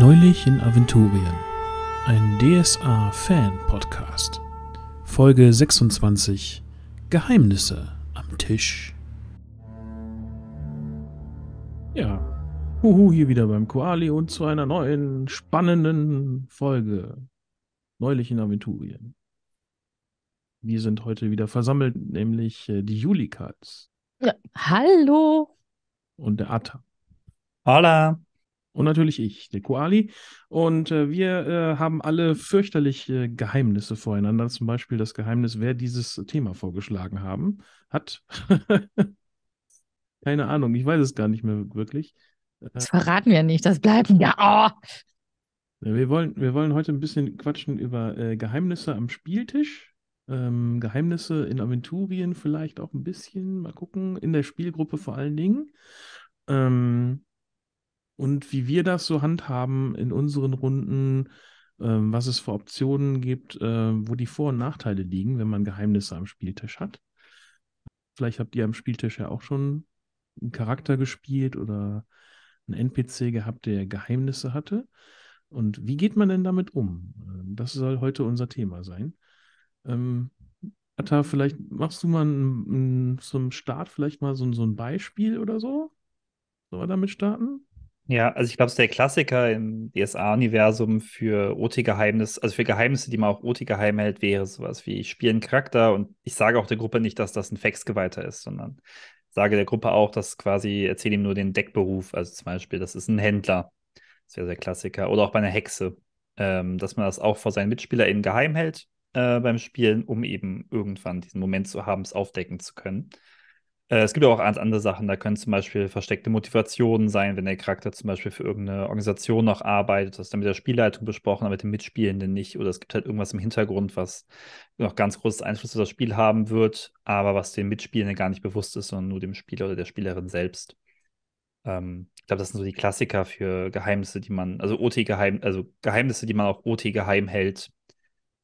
Neulich in Aventurien. Ein DSA-Fan-Podcast. Folge 26. Geheimnisse am Tisch. Ja, huhu, hier wieder beim Koali und zu einer neuen spannenden Folge. Neulich in Aventurien. Wir sind heute wieder versammelt, nämlich äh, die Julikals. Ja, hallo. Und der Atta. Hola. Und natürlich ich, der Koali. Und äh, wir äh, haben alle fürchterliche Geheimnisse voreinander. Zum Beispiel das Geheimnis, wer dieses Thema vorgeschlagen haben, hat. Keine Ahnung, ich weiß es gar nicht mehr wirklich. Das verraten wir nicht, das bleibt ja. Oh! Wir wollen, wir wollen heute ein bisschen quatschen über äh, Geheimnisse am Spieltisch. Ähm, Geheimnisse in Aventurien vielleicht auch ein bisschen. Mal gucken, in der Spielgruppe vor allen Dingen. Ähm, und wie wir das so handhaben in unseren Runden, ähm, was es für Optionen gibt, äh, wo die Vor- und Nachteile liegen, wenn man Geheimnisse am Spieltisch hat. Vielleicht habt ihr am Spieltisch ja auch schon einen Charakter gespielt oder einen NPC gehabt, der Geheimnisse hatte. Und wie geht man denn damit um? Ähm, das soll heute unser Thema sein. Ähm, Atta, vielleicht machst du mal ein, ein, zum Start vielleicht mal so, so ein Beispiel oder so? Sollen wir damit starten? Ja, also ich glaube, es ist der Klassiker im DSA-Universum für ot geheimnisse also für Geheimnisse, die man auch OT geheim hält, wäre sowas wie, ich spiele einen Charakter und ich sage auch der Gruppe nicht, dass das ein Faxgeweihter ist, sondern sage der Gruppe auch, dass quasi, erzähle ihm nur den Deckberuf, also zum Beispiel, das ist ein Händler. Das wäre der Klassiker. Oder auch bei einer Hexe, ähm, dass man das auch vor seinen MitspielerInnen geheim hält äh, beim Spielen, um eben irgendwann diesen Moment zu haben, es aufdecken zu können. Äh, es gibt auch andere Sachen, da können zum Beispiel versteckte Motivationen sein, wenn der Charakter zum Beispiel für irgendeine Organisation noch arbeitet, das ist dann mit der Spielleitung besprochen, aber mit den Mitspielenden nicht. Oder es gibt halt irgendwas im Hintergrund, was noch ganz großes Einfluss auf das Spiel haben wird, aber was den Mitspielenden gar nicht bewusst ist, sondern nur dem Spieler oder der Spielerin selbst. Ähm, ich glaube, das sind so die Klassiker für Geheimnisse, die man, also OT-Geheim, also Geheimnisse, die man auch OT geheim hält,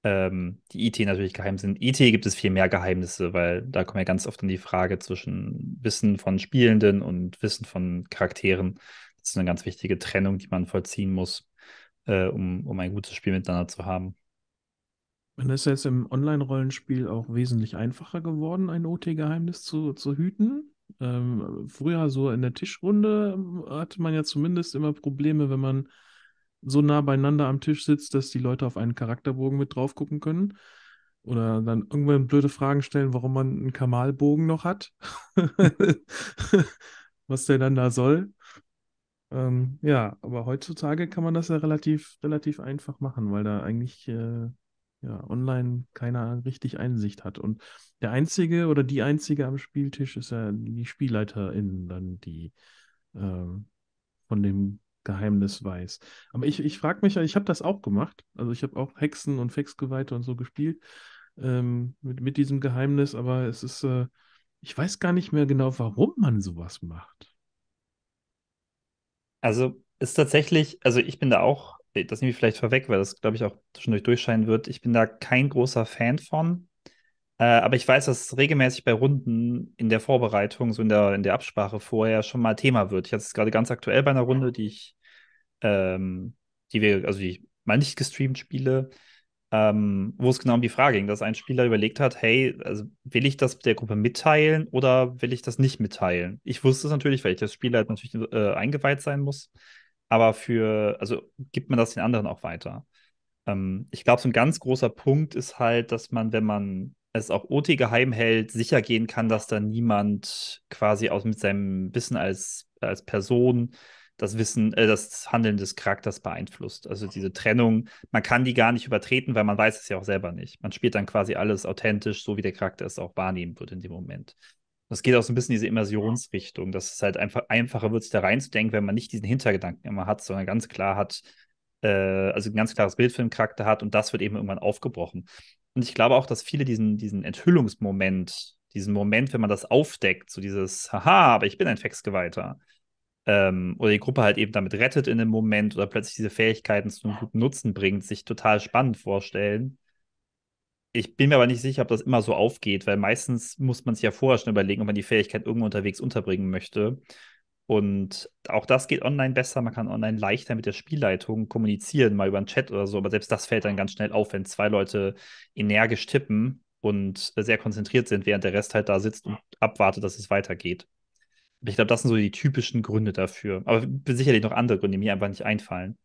ähm, die IT natürlich geheim sind. IT gibt es viel mehr Geheimnisse, weil da kommt ja ganz oft in die Frage zwischen Wissen von Spielenden und Wissen von Charakteren. Das ist eine ganz wichtige Trennung, die man vollziehen muss, äh, um, um ein gutes Spiel miteinander zu haben. Und das ist jetzt im Online-Rollenspiel auch wesentlich einfacher geworden, ein OT-Geheimnis zu, zu hüten. Ähm, früher so in der Tischrunde ähm, hatte man ja zumindest immer Probleme, wenn man so nah beieinander am Tisch sitzt, dass die Leute auf einen Charakterbogen mit drauf gucken können. Oder dann irgendwann blöde Fragen stellen, warum man einen Kamalbogen noch hat. Was der dann da soll. Ähm, ja, aber heutzutage kann man das ja relativ, relativ einfach machen, weil da eigentlich äh, ja, online keiner richtig Einsicht hat. Und der Einzige oder die Einzige am Spieltisch ist ja die Spielleiterin, dann die äh, von dem Geheimnis weiß. Aber ich, ich frage mich, ich habe das auch gemacht. Also ich habe auch Hexen und Hexgeweihte und so gespielt ähm, mit, mit diesem Geheimnis, aber es ist, äh, ich weiß gar nicht mehr genau, warum man sowas macht. Also ist tatsächlich, also ich bin da auch, äh, das nehme ich vielleicht vorweg, weil das, glaube ich, auch zwischendurch durchscheinen wird, ich bin da kein großer Fan von, äh, aber ich weiß, dass es regelmäßig bei Runden in der Vorbereitung, so in der, in der Absprache vorher schon mal Thema wird. Ich hatte es gerade ganz aktuell bei einer Runde, die ich, ähm, die wir, also die ich mal nicht gestreamt spiele, ähm, wo es genau um die Frage ging, dass ein Spieler überlegt hat, hey, also will ich das der Gruppe mitteilen oder will ich das nicht mitteilen? Ich wusste es natürlich, weil ich das Spiel halt natürlich äh, eingeweiht sein muss. Aber für, also gibt man das den anderen auch weiter. Ähm, ich glaube, so ein ganz großer Punkt ist halt, dass man, wenn man es auch OT geheim hält, sicher gehen kann, dass da niemand quasi aus mit seinem Wissen als, als Person das Wissen, äh, das Handeln des Charakters beeinflusst. Also diese Trennung, man kann die gar nicht übertreten, weil man weiß es ja auch selber nicht. Man spielt dann quasi alles authentisch, so wie der Charakter es auch wahrnehmen wird in dem Moment. Das geht auch so ein bisschen in diese Immersionsrichtung, dass es halt einfach einfacher wird, sich da reinzudenken, wenn man nicht diesen Hintergedanken immer hat, sondern ganz klar hat, äh, also ein ganz klares Bild für den Charakter hat und das wird eben irgendwann aufgebrochen. Und ich glaube auch, dass viele diesen, diesen Enthüllungsmoment, diesen Moment, wenn man das aufdeckt, so dieses, haha, aber ich bin ein Fexgeweihter, ähm, oder die Gruppe halt eben damit rettet in dem Moment oder plötzlich diese Fähigkeiten zu einem guten Nutzen bringt, sich total spannend vorstellen. Ich bin mir aber nicht sicher, ob das immer so aufgeht, weil meistens muss man sich ja vorher schon überlegen, ob man die Fähigkeit irgendwo unterwegs unterbringen möchte. Und auch das geht online besser. Man kann online leichter mit der Spielleitung kommunizieren, mal über einen Chat oder so. Aber selbst das fällt dann ganz schnell auf, wenn zwei Leute energisch tippen und sehr konzentriert sind, während der Rest halt da sitzt und abwartet, dass es weitergeht. Ich glaube, das sind so die typischen Gründe dafür. Aber sicherlich noch andere Gründe, die mir einfach nicht einfallen.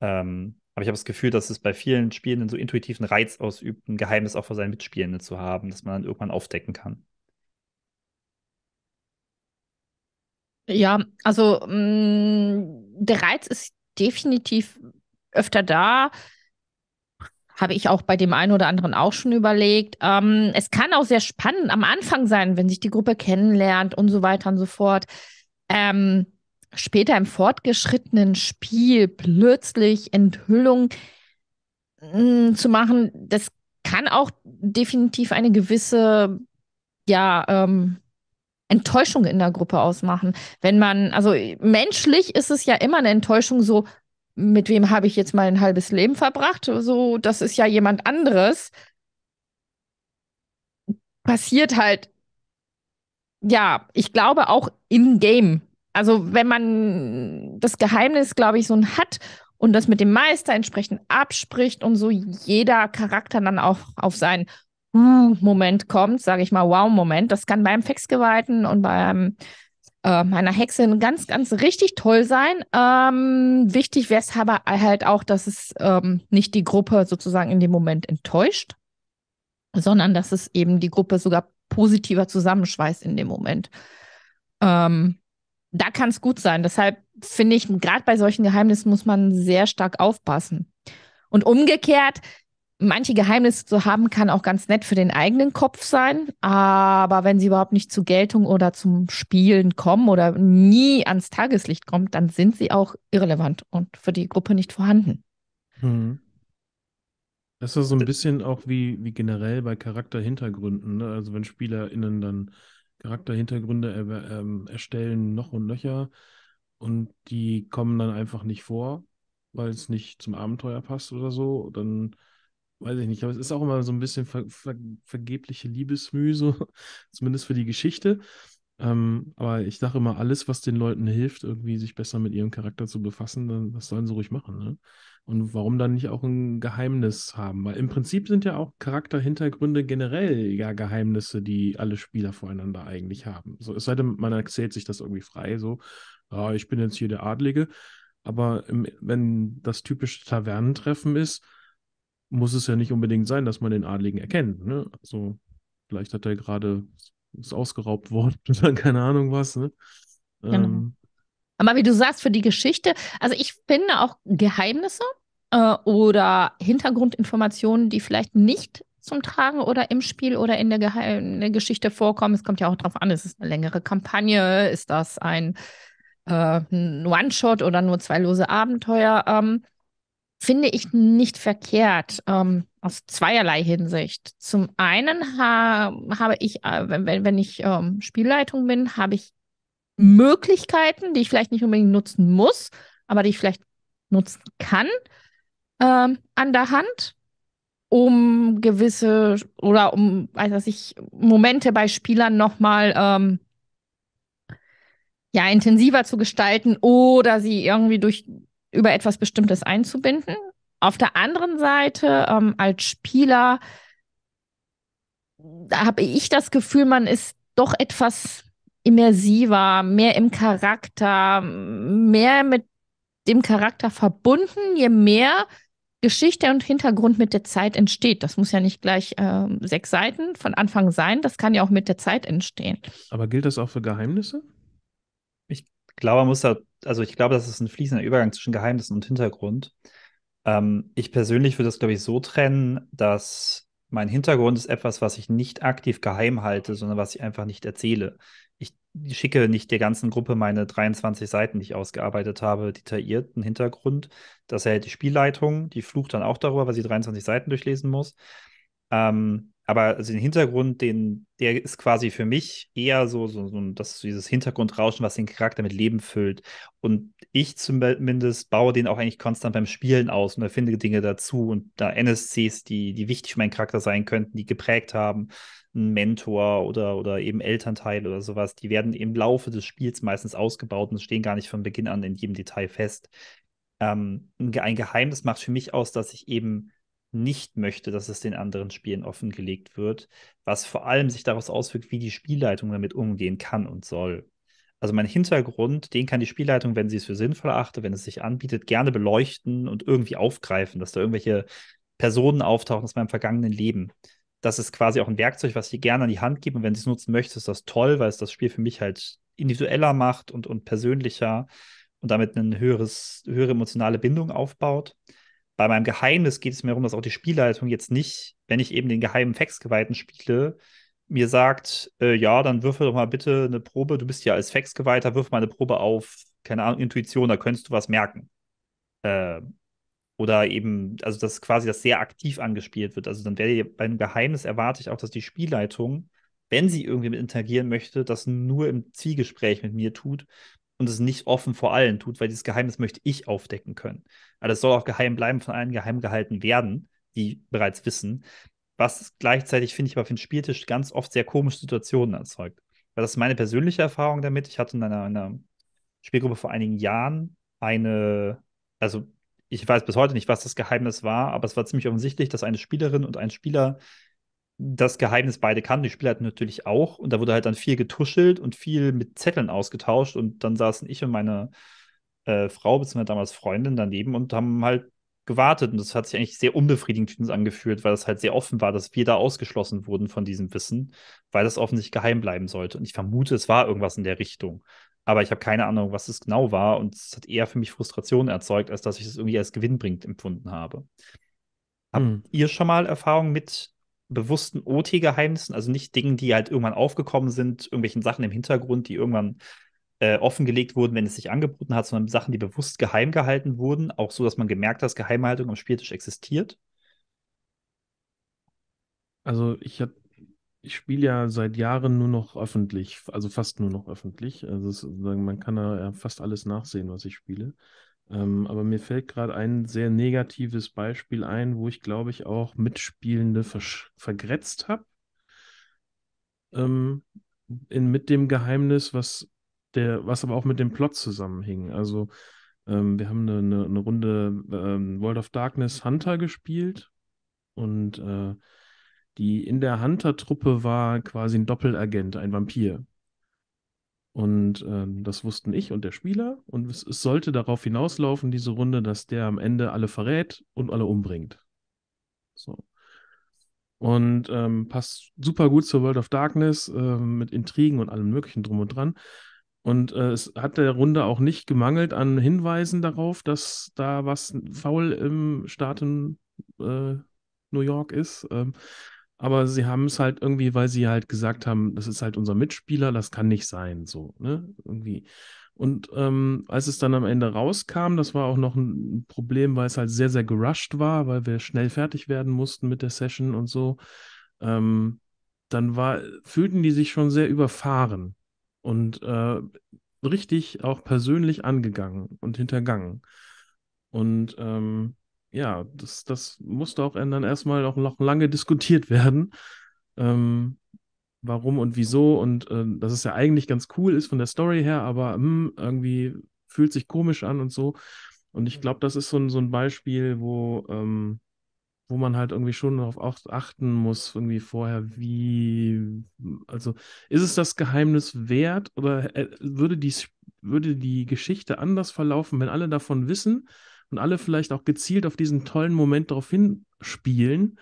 Ähm, aber ich habe das Gefühl, dass es bei vielen Spielenden so intuitiven Reiz ausübt, ein Geheimnis auch vor seinen Mitspielenden zu haben, das man dann irgendwann aufdecken kann. Ja, also mh, mm, der Reiz ist definitiv öfter da. Habe ich auch bei dem einen oder anderen auch schon überlegt. Ähm, es kann auch sehr spannend am Anfang sein, wenn sich die Gruppe kennenlernt und so weiter und so fort. Ähm, später im fortgeschrittenen Spiel plötzlich Enthüllung mh, mm, zu machen, das kann auch definitiv eine gewisse ja, ähm, Enttäuschung in der Gruppe ausmachen. Wenn man, also menschlich ist es ja immer eine Enttäuschung, so, mit wem habe ich jetzt mal ein halbes Leben verbracht? So, das ist ja jemand anderes. Passiert halt, ja, ich glaube auch im Game. Also, wenn man das Geheimnis, glaube ich, so ein hat und das mit dem Meister entsprechend abspricht und so jeder Charakter dann auch auf seinen hm, Moment kommt, sage ich mal, Wow-Moment. Das kann beim Fexgeweihten und bei äh, meiner Hexe ganz, ganz richtig toll sein. Ähm, wichtig wäre es aber halt auch, dass es ähm, nicht die Gruppe sozusagen in dem Moment enttäuscht, sondern dass es eben die Gruppe sogar positiver zusammenschweißt in dem Moment. Ähm, da kann es gut sein. Deshalb finde ich, gerade bei solchen Geheimnissen muss man sehr stark aufpassen. Und umgekehrt, manche Geheimnisse zu haben, kann auch ganz nett für den eigenen Kopf sein, aber wenn sie überhaupt nicht zur Geltung oder zum Spielen kommen oder nie ans Tageslicht kommt, dann sind sie auch irrelevant und für die Gruppe nicht vorhanden. Hm. Das ist so ein äh. bisschen auch wie, wie generell bei Charakterhintergründen. Ne? Also wenn SpielerInnen dann Charakterhintergründe er, ähm, erstellen, noch und nöcher, und die kommen dann einfach nicht vor, weil es nicht zum Abenteuer passt oder so, dann weiß ich nicht, aber es ist auch immer so ein bisschen ver ver vergebliche Liebesmühe, so, zumindest für die Geschichte. Ähm, aber ich sage immer, alles, was den Leuten hilft, irgendwie sich besser mit ihrem Charakter zu befassen, dann das sollen sie ruhig machen. Ne? Und warum dann nicht auch ein Geheimnis haben? Weil im Prinzip sind ja auch Charakterhintergründe generell ja Geheimnisse, die alle Spieler voreinander eigentlich haben. So, es sei denn, man erzählt sich das irgendwie frei, so, ah, ich bin jetzt hier der Adlige. Aber im, wenn das typische Tavernentreffen ist, muss es ja nicht unbedingt sein, dass man den Adligen erkennt. Ne? Also vielleicht hat er gerade ist ausgeraubt worden oder keine Ahnung was. Ne? Genau. Ähm, Aber wie du sagst, für die Geschichte, also ich finde auch Geheimnisse äh, oder Hintergrundinformationen, die vielleicht nicht zum Tragen oder im Spiel oder in der, in der Geschichte vorkommen. Es kommt ja auch darauf an, ist es eine längere Kampagne, ist das ein, äh, One-Shot oder nur zwei lose Abenteuer. Ähm, finde ich nicht verkehrt ähm, aus zweierlei Hinsicht. Zum einen ha habe ich, äh, wenn, wenn ich ähm, Spielleitung bin, habe ich Möglichkeiten, die ich vielleicht nicht unbedingt nutzen muss, aber die ich vielleicht nutzen kann ähm, an der Hand, um gewisse oder um, weiß also ich, Momente bei Spielern nochmal ähm, ja, intensiver zu gestalten oder sie irgendwie durch über etwas Bestimmtes einzubinden. Auf der anderen Seite ähm, als Spieler habe ich das Gefühl, man ist doch etwas immersiver, mehr im Charakter, mehr mit dem Charakter verbunden, je mehr Geschichte und Hintergrund mit der Zeit entsteht. Das muss ja nicht gleich äh, sechs Seiten von Anfang sein, das kann ja auch mit der Zeit entstehen. Aber gilt das auch für Geheimnisse? Ich glaube, man muss da also ich glaube, das ist ein fließender Übergang zwischen Geheimnissen und Hintergrund. Ähm, ich persönlich würde das, glaube ich, so trennen, dass mein Hintergrund ist etwas, was ich nicht aktiv geheim halte, sondern was ich einfach nicht erzähle. Ich schicke nicht der ganzen Gruppe meine 23 Seiten, die ich ausgearbeitet habe, detaillierten Hintergrund. Das erhält die Spielleitung, die flucht dann auch darüber, weil sie 23 Seiten durchlesen muss. Ähm, aber also den Hintergrund, den, der ist quasi für mich eher so, so, so das dieses Hintergrundrauschen, was den Charakter mit Leben füllt. Und ich zumindest baue den auch eigentlich konstant beim Spielen aus und erfinde Dinge dazu und da NSCs, die, die wichtig für meinen Charakter sein könnten, die geprägt haben, ein Mentor oder, oder eben Elternteil oder sowas, die werden im Laufe des Spiels meistens ausgebaut und stehen gar nicht von Beginn an in jedem Detail fest. Ähm, ein Geheimnis macht für mich aus, dass ich eben nicht möchte, dass es den anderen Spielen offengelegt wird, was vor allem sich daraus auswirkt, wie die Spielleitung damit umgehen kann und soll. Also mein Hintergrund, den kann die Spielleitung, wenn sie es für sinnvoll achte, wenn es sich anbietet, gerne beleuchten und irgendwie aufgreifen, dass da irgendwelche Personen auftauchen aus meinem vergangenen Leben. Das ist quasi auch ein Werkzeug, was ich gerne an die Hand gebe. Und wenn sie es nutzen möchte, ist das toll, weil es das Spiel für mich halt individueller macht und, und persönlicher und damit eine höhere emotionale Bindung aufbaut bei meinem Geheimnis geht es mir darum, dass auch die Spielleitung jetzt nicht, wenn ich eben den geheimen Faxgeweihten spiele, mir sagt, äh, ja, dann würfel doch mal bitte eine Probe, du bist ja als Faxgeweihter, wirf mal eine Probe auf, keine Ahnung, Intuition, da könntest du was merken. Äh, oder eben, also dass quasi das sehr aktiv angespielt wird. Also dann werde ich, beim Geheimnis erwarte ich auch, dass die Spielleitung, wenn sie irgendwie mit interagieren möchte, das nur im Zielgespräch mit mir tut und es nicht offen vor allen tut, weil dieses Geheimnis möchte ich aufdecken können. Aber das soll auch geheim bleiben, von allen geheim gehalten werden, die bereits wissen. Was gleichzeitig, finde ich, aber für den Spieltisch ganz oft sehr komische Situationen erzeugt. Weil das ist meine persönliche Erfahrung damit. Ich hatte in einer, einer Spielgruppe vor einigen Jahren eine, also ich weiß bis heute nicht, was das Geheimnis war, aber es war ziemlich offensichtlich, dass eine Spielerin und ein Spieler das Geheimnis beide kannten. Die Spieler hatten natürlich auch. Und da wurde halt dann viel getuschelt und viel mit Zetteln ausgetauscht. Und dann saßen ich und meine äh, Frau, beziehungsweise damals Freundin daneben und haben halt gewartet. Und das hat sich eigentlich sehr unbefriedigend für uns angefühlt, weil es halt sehr offen war, dass wir da ausgeschlossen wurden von diesem Wissen, weil das offensichtlich geheim bleiben sollte. Und ich vermute, es war irgendwas in der Richtung. Aber ich habe keine Ahnung, was es genau war. Und es hat eher für mich Frustration erzeugt, als dass ich es das irgendwie als gewinnbringend empfunden habe. Habt hm. ihr schon mal Erfahrungen mit bewussten OT-Geheimnissen, also nicht Dingen, die halt irgendwann aufgekommen sind, irgendwelchen Sachen im Hintergrund, die irgendwann äh, offengelegt wurden, wenn es sich angeboten hat, sondern Sachen, die bewusst geheim gehalten wurden, auch so, dass man gemerkt hat, dass Geheimhaltung am Spieltisch existiert? Also ich habe ich spiele ja seit Jahren nur noch öffentlich, also fast nur noch öffentlich. Also ist, man kann da ja fast alles nachsehen, was ich spiele. Ähm, aber mir fällt gerade ein sehr negatives Beispiel ein, wo ich glaube ich auch Mitspielende vergrätzt habe. Ähm, mit dem Geheimnis, was der, was aber auch mit dem Plot zusammenhing. Also ähm, wir haben eine, eine, eine Runde ähm, World of Darkness Hunter gespielt und äh, die in der Hunter-Truppe war quasi ein Doppelagent, ein Vampir. Und ähm, das wussten ich und der Spieler. Und es, es, sollte darauf hinauslaufen, diese Runde, dass der am Ende alle verrät und alle umbringt. So. Und ähm, passt super gut zur World of Darkness äh, mit Intrigen und allem Möglichen drum und dran. Und äh, es hat der Runde auch nicht gemangelt an Hinweisen darauf, dass da was faul im Staaten äh, New York ist. Ähm, aber sie haben es halt irgendwie, weil sie halt gesagt haben, das ist halt unser Mitspieler, das kann nicht sein, so, ne? Irgendwie. Und ähm, als es dann am Ende rauskam, das war auch noch ein Problem, weil es halt sehr, sehr gerusht war, weil wir schnell fertig werden mussten mit der Session und so, ähm, dann war, fühlten die sich schon sehr überfahren und äh, richtig auch persönlich angegangen und hintergangen. Und ähm, ja, das, das musste auch dann erstmal auch noch lange diskutiert werden. Ähm, warum und wieso und äh, dass es ja eigentlich ganz cool ist von der Story her, aber mh, hm, irgendwie fühlt sich komisch an und so. Und ich glaube, das ist so ein, so ein Beispiel, wo, ähm, wo man halt irgendwie schon darauf achten muss, irgendwie vorher, wie, also ist es das Geheimnis wert oder äh, würde, die, würde die Geschichte anders verlaufen, wenn alle davon wissen? und alle vielleicht auch gezielt auf diesen tollen Moment darauf hinspielen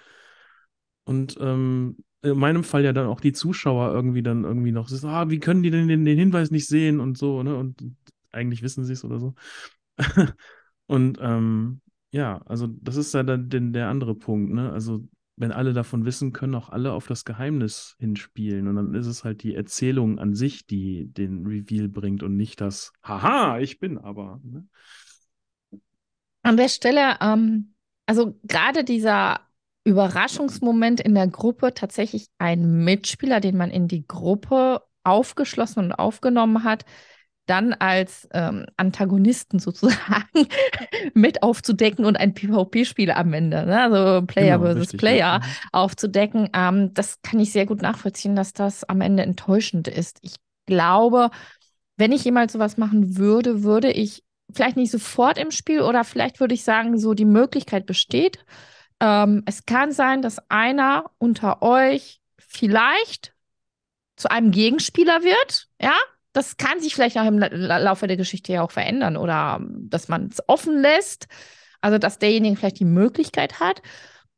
und ähm, in meinem Fall ja dann auch die Zuschauer irgendwie dann irgendwie noch, so, ah, wie können die denn den, den Hinweis nicht sehen und so, ne? Und eigentlich wissen sie es oder so. und ähm, ja, also das ist ja dann der, der andere Punkt, ne? Also wenn alle davon wissen, können auch alle auf das Geheimnis hinspielen. Und dann ist es halt die Erzählung an sich, die den Reveal bringt und nicht das Haha, ich bin aber. Ne? an der Stelle, ähm, also gerade dieser Überraschungsmoment in der Gruppe, tatsächlich ein Mitspieler, den man in die Gruppe aufgeschlossen und aufgenommen hat, dann als ähm, Antagonisten sozusagen mit aufzudecken und ein PvP-Spiel am Ende, ne? also Player genau, versus richtig, Player, ja. aufzudecken, ähm, das kann ich sehr gut nachvollziehen, dass das am Ende enttäuschend ist. Ich glaube, wenn ich jemals sowas machen würde, würde ich vielleicht nicht sofort im Spiel oder vielleicht würde ich sagen, so die Möglichkeit besteht. Ähm, es kann sein, dass einer unter euch vielleicht zu einem Gegenspieler wird, ja, das kann sich vielleicht auch im Laufe der Geschichte ja auch verändern oder ähm, dass man es offen lässt, also dass derjenige vielleicht die Möglichkeit hat.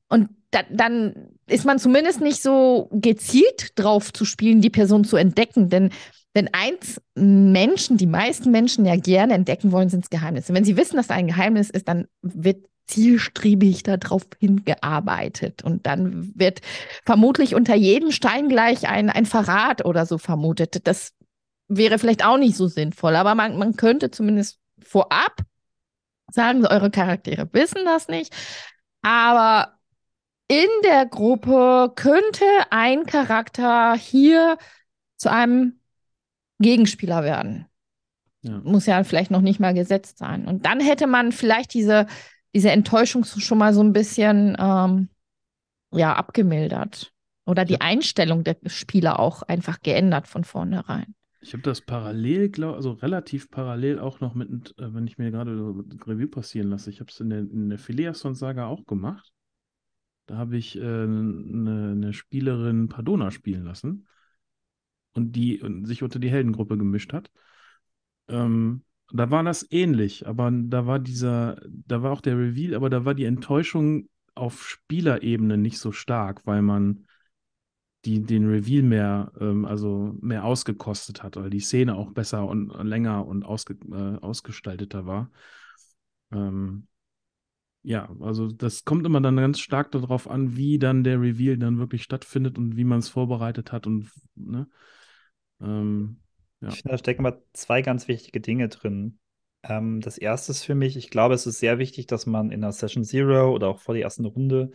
Und da, dann ist man zumindest nicht so gezielt drauf zu spielen, die Person zu entdecken, denn denn eins Menschen, die meisten Menschen ja gerne entdecken wollen, sind Geheimnisse. Wenn sie wissen, dass da ein Geheimnis ist, dann wird zielstrebig darauf hingearbeitet. Und dann wird vermutlich unter jedem Stein gleich ein, ein Verrat oder so vermutet. Das wäre vielleicht auch nicht so sinnvoll, aber man, man könnte zumindest vorab sagen, eure Charaktere wissen das nicht. Aber in der Gruppe könnte ein Charakter hier zu einem Gegenspieler werden. Ja. Muss ja vielleicht noch nicht mal gesetzt sein. Und dann hätte man vielleicht diese, diese Enttäuschung schon mal so ein bisschen ähm, ja, abgemildert. Oder die ja. Einstellung der Spieler auch einfach geändert von vornherein. Ich habe das parallel, glaub, also relativ parallel auch noch mit, äh, wenn ich mir gerade so Revue passieren lasse, ich habe es in der, in der Phileason-Saga auch gemacht. Da habe ich äh, eine, eine Spielerin Padona spielen lassen und die und sich unter die Heldengruppe gemischt hat. Ähm, da war das ähnlich, aber da war dieser, da war auch der Reveal, aber da war die Enttäuschung auf Spielerebene nicht so stark, weil man die, den Reveal mehr, ähm, also mehr ausgekostet hat, weil die Szene auch besser und länger und ausge, äh, ausgestalteter war. Ähm, ja, also das kommt immer dann ganz stark darauf an, wie dann der Reveal dann wirklich stattfindet und wie man es vorbereitet hat und ne. Ähm, ja. Ich finde, da stecken aber zwei ganz wichtige Dinge drin. Ähm, das erste ist für mich, ich glaube, es ist sehr wichtig, dass man in der Session Zero oder auch vor der ersten Runde,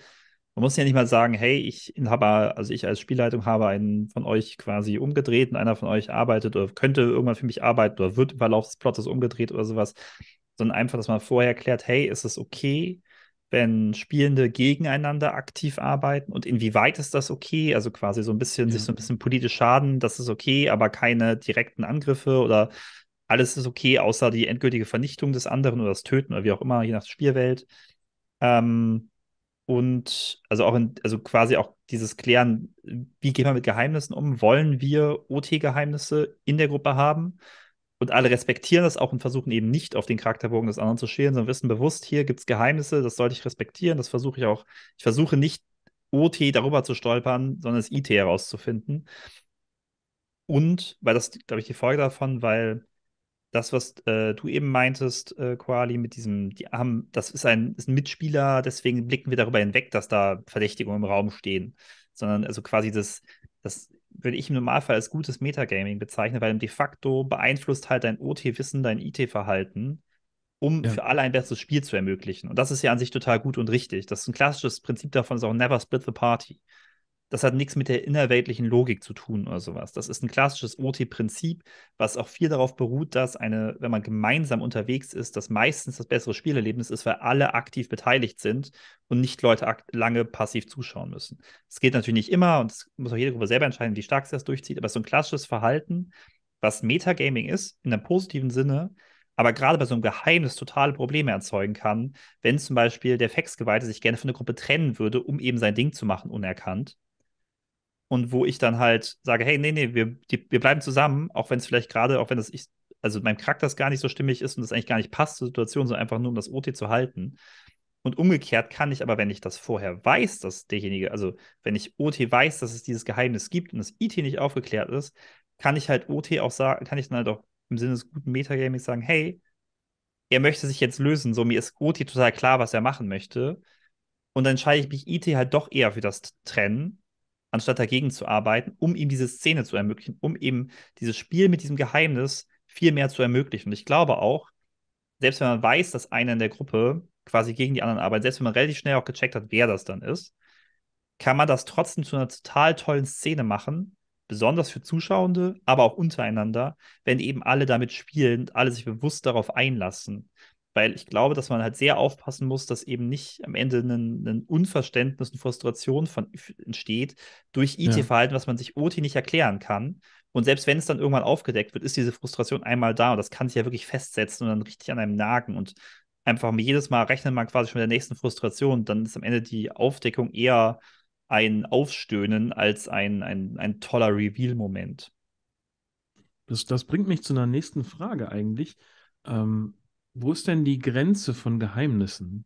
man muss ja nicht mal sagen, hey, ich habe, also ich als Spielleitung habe einen von euch quasi umgedreht und einer von euch arbeitet oder könnte irgendwann für mich arbeiten oder wird im Verlauf des Plottes umgedreht oder sowas, sondern einfach, dass man vorher klärt, hey, ist es okay, wenn Spielende gegeneinander aktiv arbeiten und inwieweit ist das okay? Also quasi so ein bisschen, ja. sich so ein bisschen politisch schaden, das ist okay, aber keine direkten Angriffe oder alles ist okay, außer die endgültige Vernichtung des anderen oder das Töten oder wie auch immer, je nach Spielwelt. Ähm, und also auch in, also quasi auch dieses Klären, wie gehen wir mit Geheimnissen um? Wollen wir OT-Geheimnisse in der Gruppe haben? Und alle respektieren das auch und versuchen eben nicht auf den Charakterbogen des anderen zu schälen, sondern wissen bewusst, hier gibt es Geheimnisse, das sollte ich respektieren, das versuche ich auch. Ich versuche nicht OT darüber zu stolpern, sondern das IT herauszufinden. Und, weil das, glaube ich, die Folge davon, weil das, was äh, du eben meintest, äh, Quali, mit diesem, die haben, das ist ein, ist ein Mitspieler, deswegen blicken wir darüber hinweg, dass da Verdächtigungen im Raum stehen. Sondern also quasi das, das würde ich im Normalfall als gutes Metagaming bezeichnen, weil de facto beeinflusst halt dein OT-Wissen, dein IT-Verhalten, um ja. für alle ein besseres Spiel zu ermöglichen. Und das ist ja an sich total gut und richtig. Das ist ein klassisches Prinzip davon, ist auch Never Split the Party das hat nichts mit der innerweltlichen Logik zu tun oder sowas. Das ist ein klassisches OT-Prinzip, was auch viel darauf beruht, dass eine, wenn man gemeinsam unterwegs ist, das meistens das bessere Spielerlebnis ist, weil alle aktiv beteiligt sind und nicht Leute lange passiv zuschauen müssen. Es geht natürlich nicht immer und es muss auch jede Gruppe selber entscheiden, wie stark sie das durchzieht, aber so ein klassisches Verhalten, was Metagaming ist, in einem positiven Sinne, aber gerade bei so einem Geheimnis totale Probleme erzeugen kann, wenn zum Beispiel der Faxgeweihte sich gerne von der Gruppe trennen würde, um eben sein Ding zu machen, unerkannt und wo ich dann halt sage, hey, nee, nee, wir, die, wir bleiben zusammen, auch wenn es vielleicht gerade, auch wenn das ich, also mein Charakter gar nicht so stimmig ist und das eigentlich gar nicht passt zur Situation, sondern einfach nur um das OT zu halten. Und umgekehrt kann ich aber, wenn ich das vorher weiß, dass derjenige, also wenn ich OT weiß, dass es dieses Geheimnis gibt und das IT nicht aufgeklärt ist, kann ich halt OT auch sagen, kann ich dann halt auch im Sinne des guten Metagamings sagen, hey, er möchte sich jetzt lösen, so mir ist OT total klar, was er machen möchte. Und dann entscheide ich mich IT halt doch eher für das Trennen, anstatt dagegen zu arbeiten, um ihm diese Szene zu ermöglichen, um ihm dieses Spiel mit diesem Geheimnis viel mehr zu ermöglichen. Und ich glaube auch, selbst wenn man weiß, dass einer in der Gruppe quasi gegen die anderen arbeitet, selbst wenn man relativ schnell auch gecheckt hat, wer das dann ist, kann man das trotzdem zu einer total tollen Szene machen, besonders für Zuschauende, aber auch untereinander, wenn eben alle damit spielen, alle sich bewusst darauf einlassen weil ich glaube, dass man halt sehr aufpassen muss, dass eben nicht am Ende ein, Unverständnis eine Frustration von, entsteht durch IT-Verhalten, ja. was man sich OT nicht erklären kann. Und selbst wenn es dann irgendwann aufgedeckt wird, ist diese Frustration einmal da und das kann sich ja wirklich festsetzen und dann richtig an einem nagen und einfach jedes Mal rechnet man quasi schon mit der nächsten Frustration. Dann ist am Ende die Aufdeckung eher ein Aufstöhnen als ein, ein, ein toller Reveal-Moment. Das, das bringt mich zu einer nächsten Frage eigentlich. Ähm, wo ist denn die Grenze von Geheimnissen?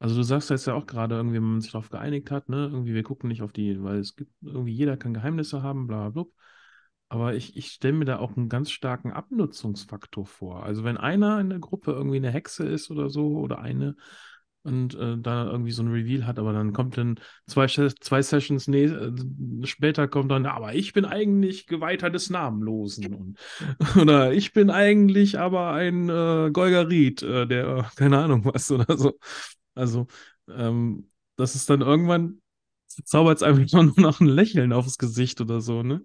Also du sagst jetzt ja auch gerade irgendwie, wenn man sich darauf geeinigt hat, ne, irgendwie wir gucken nicht auf die, weil es gibt irgendwie jeder kann Geheimnisse haben, bla bla bla. Aber ich, ich stelle mir da auch einen ganz starken Abnutzungsfaktor vor. Also wenn einer in der Gruppe irgendwie eine Hexe ist oder so oder eine, und äh, da irgendwie so ein Reveal hat, aber dann kommt dann zwei, zwei Sessions nee, äh, später kommt dann, aber ich bin eigentlich Geweihter des Namenlosen und, oder ich bin eigentlich aber ein äh, Golgarit, äh, der keine Ahnung was oder so. Also ähm, das ist dann irgendwann zaubert es einfach nur noch ein Lächeln aufs Gesicht oder so, ne?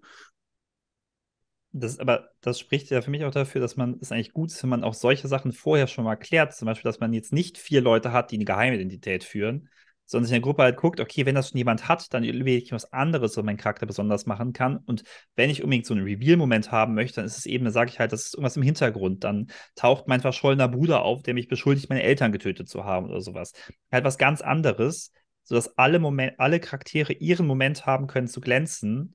das, aber das spricht ja für mich auch dafür, dass man es eigentlich gut ist, wenn man auch solche Sachen vorher schon mal klärt. Zum Beispiel, dass man jetzt nicht vier Leute hat, die eine Geheimidentität führen, sondern sich in der Gruppe halt guckt, okay, wenn das schon jemand hat, dann überlege ich was anderes, was mein Charakter besonders machen kann. Und wenn ich unbedingt so einen Reveal-Moment haben möchte, dann ist es eben, dann sage ich halt, das ist irgendwas im Hintergrund. Dann taucht mein verschollener Bruder auf, der mich beschuldigt, meine Eltern getötet zu haben oder sowas. Halt was ganz anderes, sodass alle, Moment, alle Charaktere ihren Moment haben können zu glänzen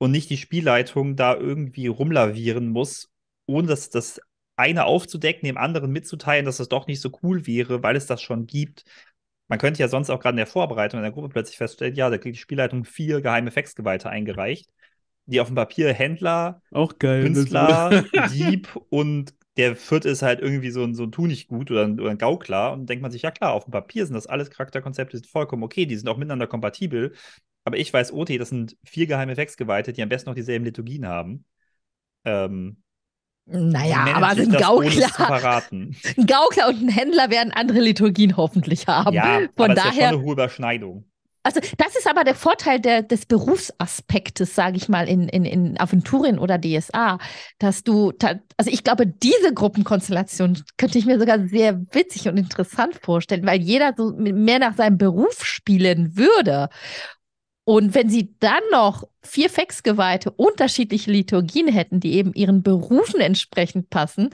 und nicht die Spielleitung da irgendwie rumlavieren muss, ohne dass das eine aufzudecken, dem anderen mitzuteilen, dass das doch nicht so cool wäre, weil es das schon gibt. Man könnte ja sonst auch gerade in der Vorbereitung in der Gruppe plötzlich feststellen, ja, da kriegt die Spielleitung vier geheime Faxgeweihte eingereicht, die auf dem Papier Händler, geil, Künstler, Dieb und der vierte ist halt irgendwie so ein, so ein Tunichtgut oder ein, oder ein Gaukler. Und denkt man sich, ja klar, auf dem Papier sind das alles Charakterkonzepte, sind vollkommen okay, die sind auch miteinander kompatibel. Aber ich weiß, OT, das sind vier geheime Hexgeweihte, die am besten noch dieselben Liturgien haben. Ähm, naja, aber also ein Gaukler, ein Gaukler und ein Händler werden andere Liturgien hoffentlich haben. Ja, Von aber daher, ist ja schon eine hohe Überschneidung. Also das ist aber der Vorteil der, des Berufsaspektes, sage ich mal, in, in, in Aventurien oder DSA, dass du, also ich glaube, diese Gruppenkonstellation könnte ich mir sogar sehr witzig und interessant vorstellen, weil jeder so mehr nach seinem Beruf spielen würde und wenn sie dann noch vier Fexgeweihte unterschiedliche Liturgien hätten, die eben ihren Berufen entsprechend passen,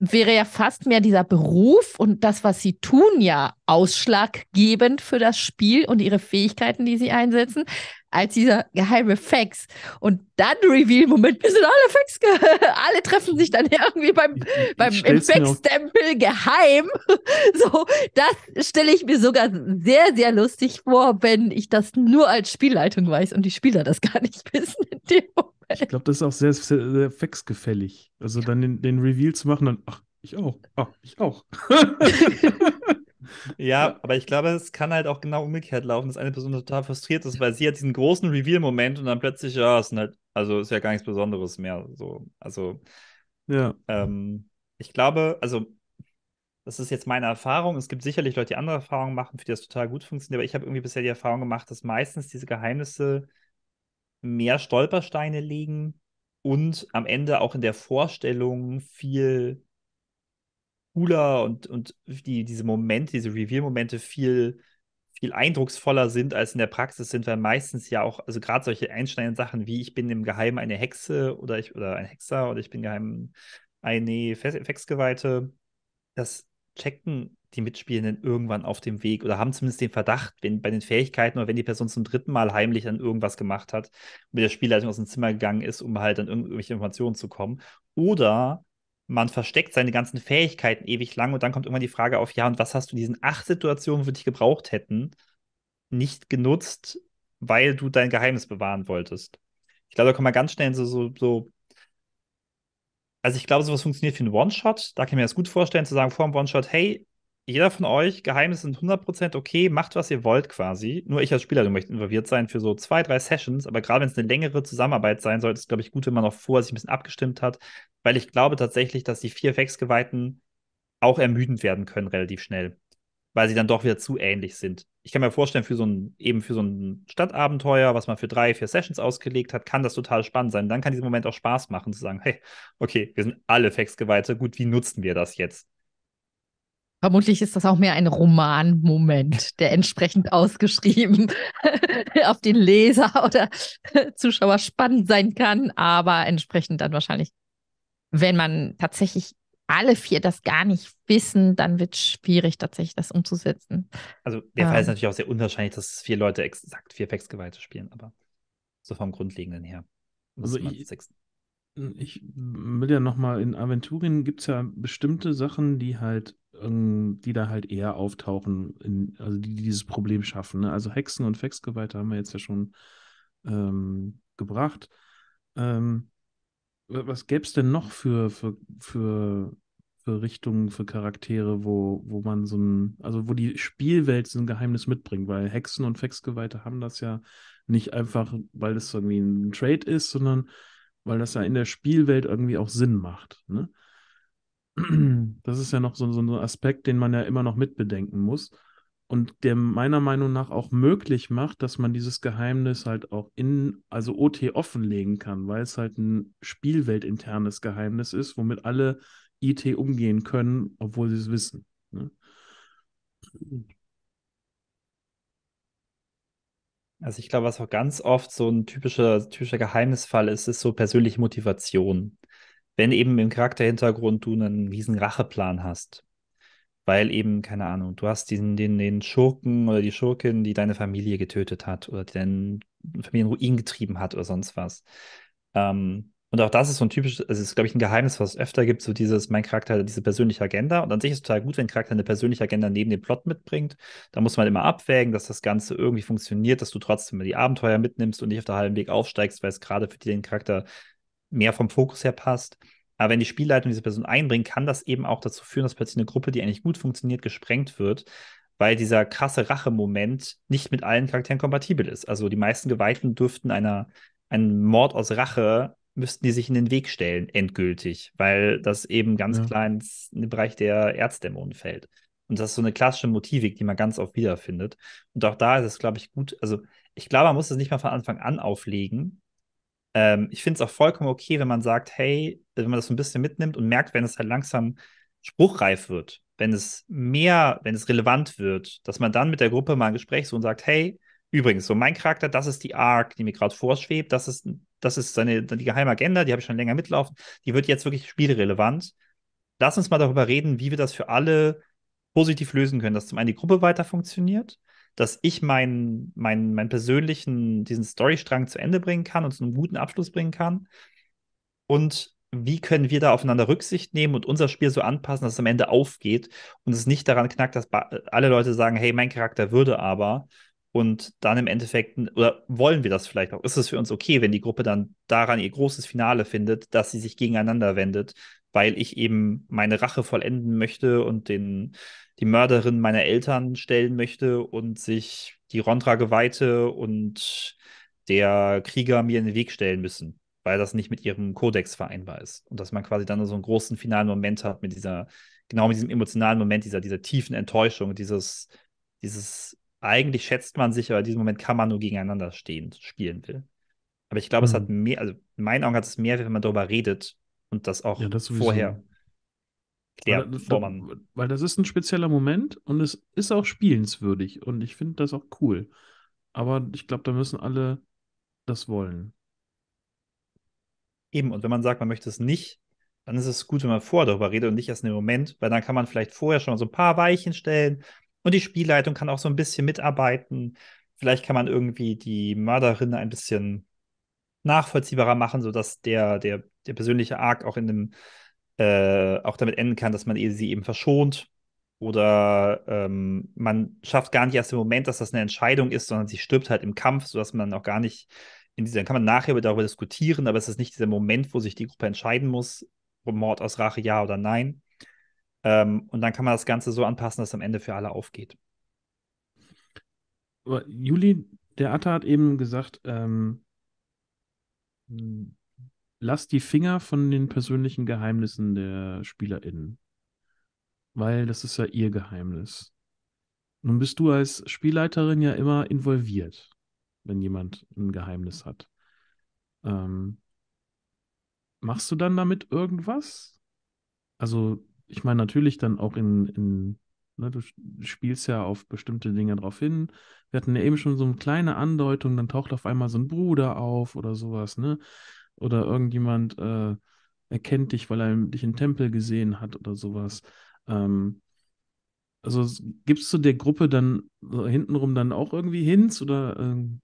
wäre ja fast mehr dieser Beruf und das, was sie tun, ja ausschlaggebend für das Spiel und ihre Fähigkeiten, die sie einsetzen, als dieser geheime Fax. Und dann Reveal-Moment, wir sind alle Fax, alle treffen sich dann irgendwie beim, ich, beim Fax-Tempel geheim. So, das stelle ich mir sogar sehr, sehr lustig vor, wenn ich das nur als Spielleitung weiß und die Spieler das gar nicht wissen in dem Moment. Ich glaube, das ist auch sehr, sehr, sehr fexgefällig. Also dann den, den Reveal zu machen, dann, ach, ich auch, ach, ich auch. Ja, aber ich glaube, es kann halt auch genau umgekehrt laufen, dass eine Person total frustriert ist, weil sie hat diesen großen Reveal-Moment und dann plötzlich, ja, ist halt, also ist ja gar nichts Besonderes mehr. So, also, ja. Ähm, ich glaube, also, das ist jetzt meine Erfahrung. Es gibt sicherlich Leute, die andere Erfahrungen machen, für die das total gut funktioniert, aber ich habe irgendwie bisher die Erfahrung gemacht, dass meistens diese Geheimnisse mehr Stolpersteine legen und am Ende auch in der Vorstellung viel cooler und, und die, diese Momente, diese Reveal-Momente viel, viel eindrucksvoller sind, als in der Praxis sind, weil meistens ja auch, also gerade solche einsteigenden Sachen wie ich bin im Geheimen eine Hexe oder ich oder ein Hexer oder ich bin geheim eine Fexgeweihte, das checken die Mitspielenden irgendwann auf dem Weg oder haben zumindest den Verdacht, wenn bei den Fähigkeiten oder wenn die Person zum dritten Mal heimlich dann irgendwas gemacht hat, mit der Spielleitung aus dem Zimmer gegangen ist, um halt dann irgendwelche Informationen zu kommen. Oder man versteckt seine ganzen Fähigkeiten ewig lang und dann kommt immer die Frage auf, ja, und was hast du in diesen acht Situationen, wo wir dich gebraucht hätten, nicht genutzt, weil du dein Geheimnis bewahren wolltest? Ich glaube, da kann man ganz schnell so, so, so also ich glaube, sowas funktioniert für einen One-Shot. Da kann ich mir das gut vorstellen, zu sagen vor einem One-Shot, hey, jeder von euch, Geheimnisse sind 100% okay, macht was ihr wollt quasi. Nur ich als Spielerin möchte involviert sein für so zwei, drei Sessions. Aber gerade wenn es eine längere Zusammenarbeit sein sollte, ist es glaube ich gut, wenn man noch vorher sich ein bisschen abgestimmt hat, weil ich glaube tatsächlich, dass die vier Wegsgeweihten auch ermüdend werden können relativ schnell, weil sie dann doch wieder zu ähnlich sind. Ich kann mir vorstellen, für so ein, eben für so ein Stadtabenteuer, was man für drei, vier Sessions ausgelegt hat, kann das total spannend sein. Dann kann dieser Moment auch Spaß machen, zu sagen, hey, okay, wir sind alle Faxgeweihte, gut, wie nutzen wir das jetzt? Vermutlich ist das auch mehr ein Romanmoment, der entsprechend ausgeschrieben auf den Leser oder Zuschauer spannend sein kann, aber entsprechend dann wahrscheinlich, wenn man tatsächlich alle vier das gar nicht wissen, dann wird es schwierig, tatsächlich das umzusetzen. Also der ähm. Fall ist ähm. natürlich auch sehr unwahrscheinlich, dass vier Leute exakt vier facts spielen, aber so vom Grundlegenden her. Also ich, ich will ja nochmal, in Aventurien gibt es ja bestimmte Sachen, die halt ähm, die da halt eher auftauchen, in, also die, die, dieses Problem schaffen. Ne? Also Hexen und Fexgeweihte haben wir jetzt ja schon ähm, gebracht. Ähm, was gäbe es denn noch für, für, für, für Richtungen, für Charaktere, wo, wo man so ein, also wo die Spielwelt so ein Geheimnis mitbringt? Weil Hexen und Fexgeweihte haben das ja nicht einfach, weil das irgendwie ein Trade ist, sondern weil das ja in der Spielwelt irgendwie auch Sinn macht. Ne? das ist ja noch so, so ein Aspekt, den man ja immer noch mitbedenken muss und der meiner Meinung nach auch möglich macht, dass man dieses Geheimnis halt auch in, also OT offenlegen kann, weil es halt ein spielweltinternes Geheimnis ist, womit alle IT umgehen können, obwohl sie es wissen. Ne? Also ich glaube, was auch ganz oft so ein typischer, typischer Geheimnisfall ist, ist so persönliche Motivation wenn eben im Charakterhintergrund du einen riesen Racheplan hast, weil eben, keine Ahnung, du hast diesen, den, den Schurken oder die Schurkin, die deine Familie getötet hat oder deinen Familienruin getrieben hat oder sonst was. Ähm, und auch das ist so ein typisches, also es ist, glaube ich, ein Geheimnis, was es öfter gibt, so dieses, mein Charakter hat diese persönliche Agenda. Und an sich ist es total gut, wenn ein Charakter eine persönliche Agenda neben dem Plot mitbringt. Da muss man immer abwägen, dass das Ganze irgendwie funktioniert, dass du trotzdem die Abenteuer mitnimmst und nicht auf der halben Weg aufsteigst, weil es gerade für den Charakter mehr vom Fokus her passt. Aber wenn die Spielleitung diese Person einbringt, kann das eben auch dazu führen, dass plötzlich eine Gruppe, die eigentlich gut funktioniert, gesprengt wird, weil dieser krasse Rache-Moment nicht mit allen Charakteren kompatibel ist. Also die meisten Geweihten dürften einer, einen Mord aus Rache, müssten die sich in den Weg stellen, endgültig, weil das eben ganz ja. klein in den Bereich der Erzdämonen fällt. Und das ist so eine klassische Motivik, die man ganz oft wiederfindet. Und auch da ist es, glaube ich, gut. Also, ich glaube, man muss es nicht mal von Anfang an auflegen, ähm, ich finde es auch vollkommen okay, wenn man sagt, hey, äh, wenn man das so ein bisschen mitnimmt und merkt, wenn es halt langsam spruchreif wird, wenn es mehr, wenn es relevant wird, dass man dann mit der Gruppe mal ein Gespräch so und sagt, hey, übrigens, so mein Charakter, das ist die Arc, die mir gerade vorschwebt, das ist, das ist seine, die geheime Agenda, die habe ich schon länger mitlaufen, die wird jetzt wirklich spielrelevant. Lass uns mal darüber reden, wie wir das für alle positiv lösen können, dass zum einen die Gruppe weiter funktioniert, dass ich meinen mein, mein persönlichen, diesen Storystrang zu Ende bringen kann und zu einem guten Abschluss bringen kann? Und wie können wir da aufeinander Rücksicht nehmen und unser Spiel so anpassen, dass es am Ende aufgeht und es nicht daran knackt, dass alle Leute sagen, hey, mein Charakter würde aber und dann im Endeffekt, oder wollen wir das vielleicht auch? Ist es für uns okay, wenn die Gruppe dann daran ihr großes Finale findet, dass sie sich gegeneinander wendet, weil ich eben meine Rache vollenden möchte und den, die Mörderin meiner Eltern stellen möchte und sich die Rondra-Geweihte und der Krieger mir in den Weg stellen müssen, weil das nicht mit ihrem Kodex vereinbar ist. Und dass man quasi dann so einen großen finalen Moment hat mit dieser, genau mit diesem emotionalen Moment, dieser, dieser tiefen Enttäuschung, dieses, dieses, eigentlich schätzt man sich, aber in diesem Moment kann man nur gegeneinander stehen, spielen will. Aber ich glaube, mhm. es hat mhm. mehr, also in meinen Augen hat es mehr, wenn man darüber redet, und das auch ja, das vorher. Klärt, weil, bevor man... weil das ist ein spezieller Moment und es ist auch spielenswürdig und ich finde das auch cool. Aber ich glaube, da müssen alle das wollen. Eben, und wenn man sagt, man möchte es nicht, dann ist es gut, wenn man vorher darüber redet und nicht erst in dem Moment, weil dann kann man vielleicht vorher schon mal so ein paar Weichen stellen und die Spielleitung kann auch so ein bisschen mitarbeiten. Vielleicht kann man irgendwie die Mörderin ein bisschen nachvollziehbarer machen, sodass der, der der persönliche Arc auch in dem, äh, auch damit enden kann, dass man sie eben verschont. Oder ähm, man schafft gar nicht erst im Moment, dass das eine Entscheidung ist, sondern sie stirbt halt im Kampf, sodass man auch gar nicht in dieser, kann man nachher darüber diskutieren, aber es ist nicht dieser Moment, wo sich die Gruppe entscheiden muss, ob Mord aus Rache ja oder nein. Ähm, und dann kann man das Ganze so anpassen, dass es am Ende für alle aufgeht. Aber Juli, der Atta hat eben gesagt, ähm, lass die Finger von den persönlichen Geheimnissen der SpielerInnen. Weil das ist ja ihr Geheimnis. Nun bist du als Spielleiterin ja immer involviert, wenn jemand ein Geheimnis hat. Ähm, machst du dann damit irgendwas? Also, ich meine, natürlich dann auch in, in ne, du spielst ja auf bestimmte Dinge drauf hin. Wir hatten ja eben schon so eine kleine Andeutung, dann taucht auf einmal so ein Bruder auf oder sowas, ne? oder irgendjemand äh, erkennt dich, weil er dich im Tempel gesehen hat oder sowas. Ähm, also gibst du der Gruppe dann so hintenrum dann auch irgendwie Hinz oder ähm,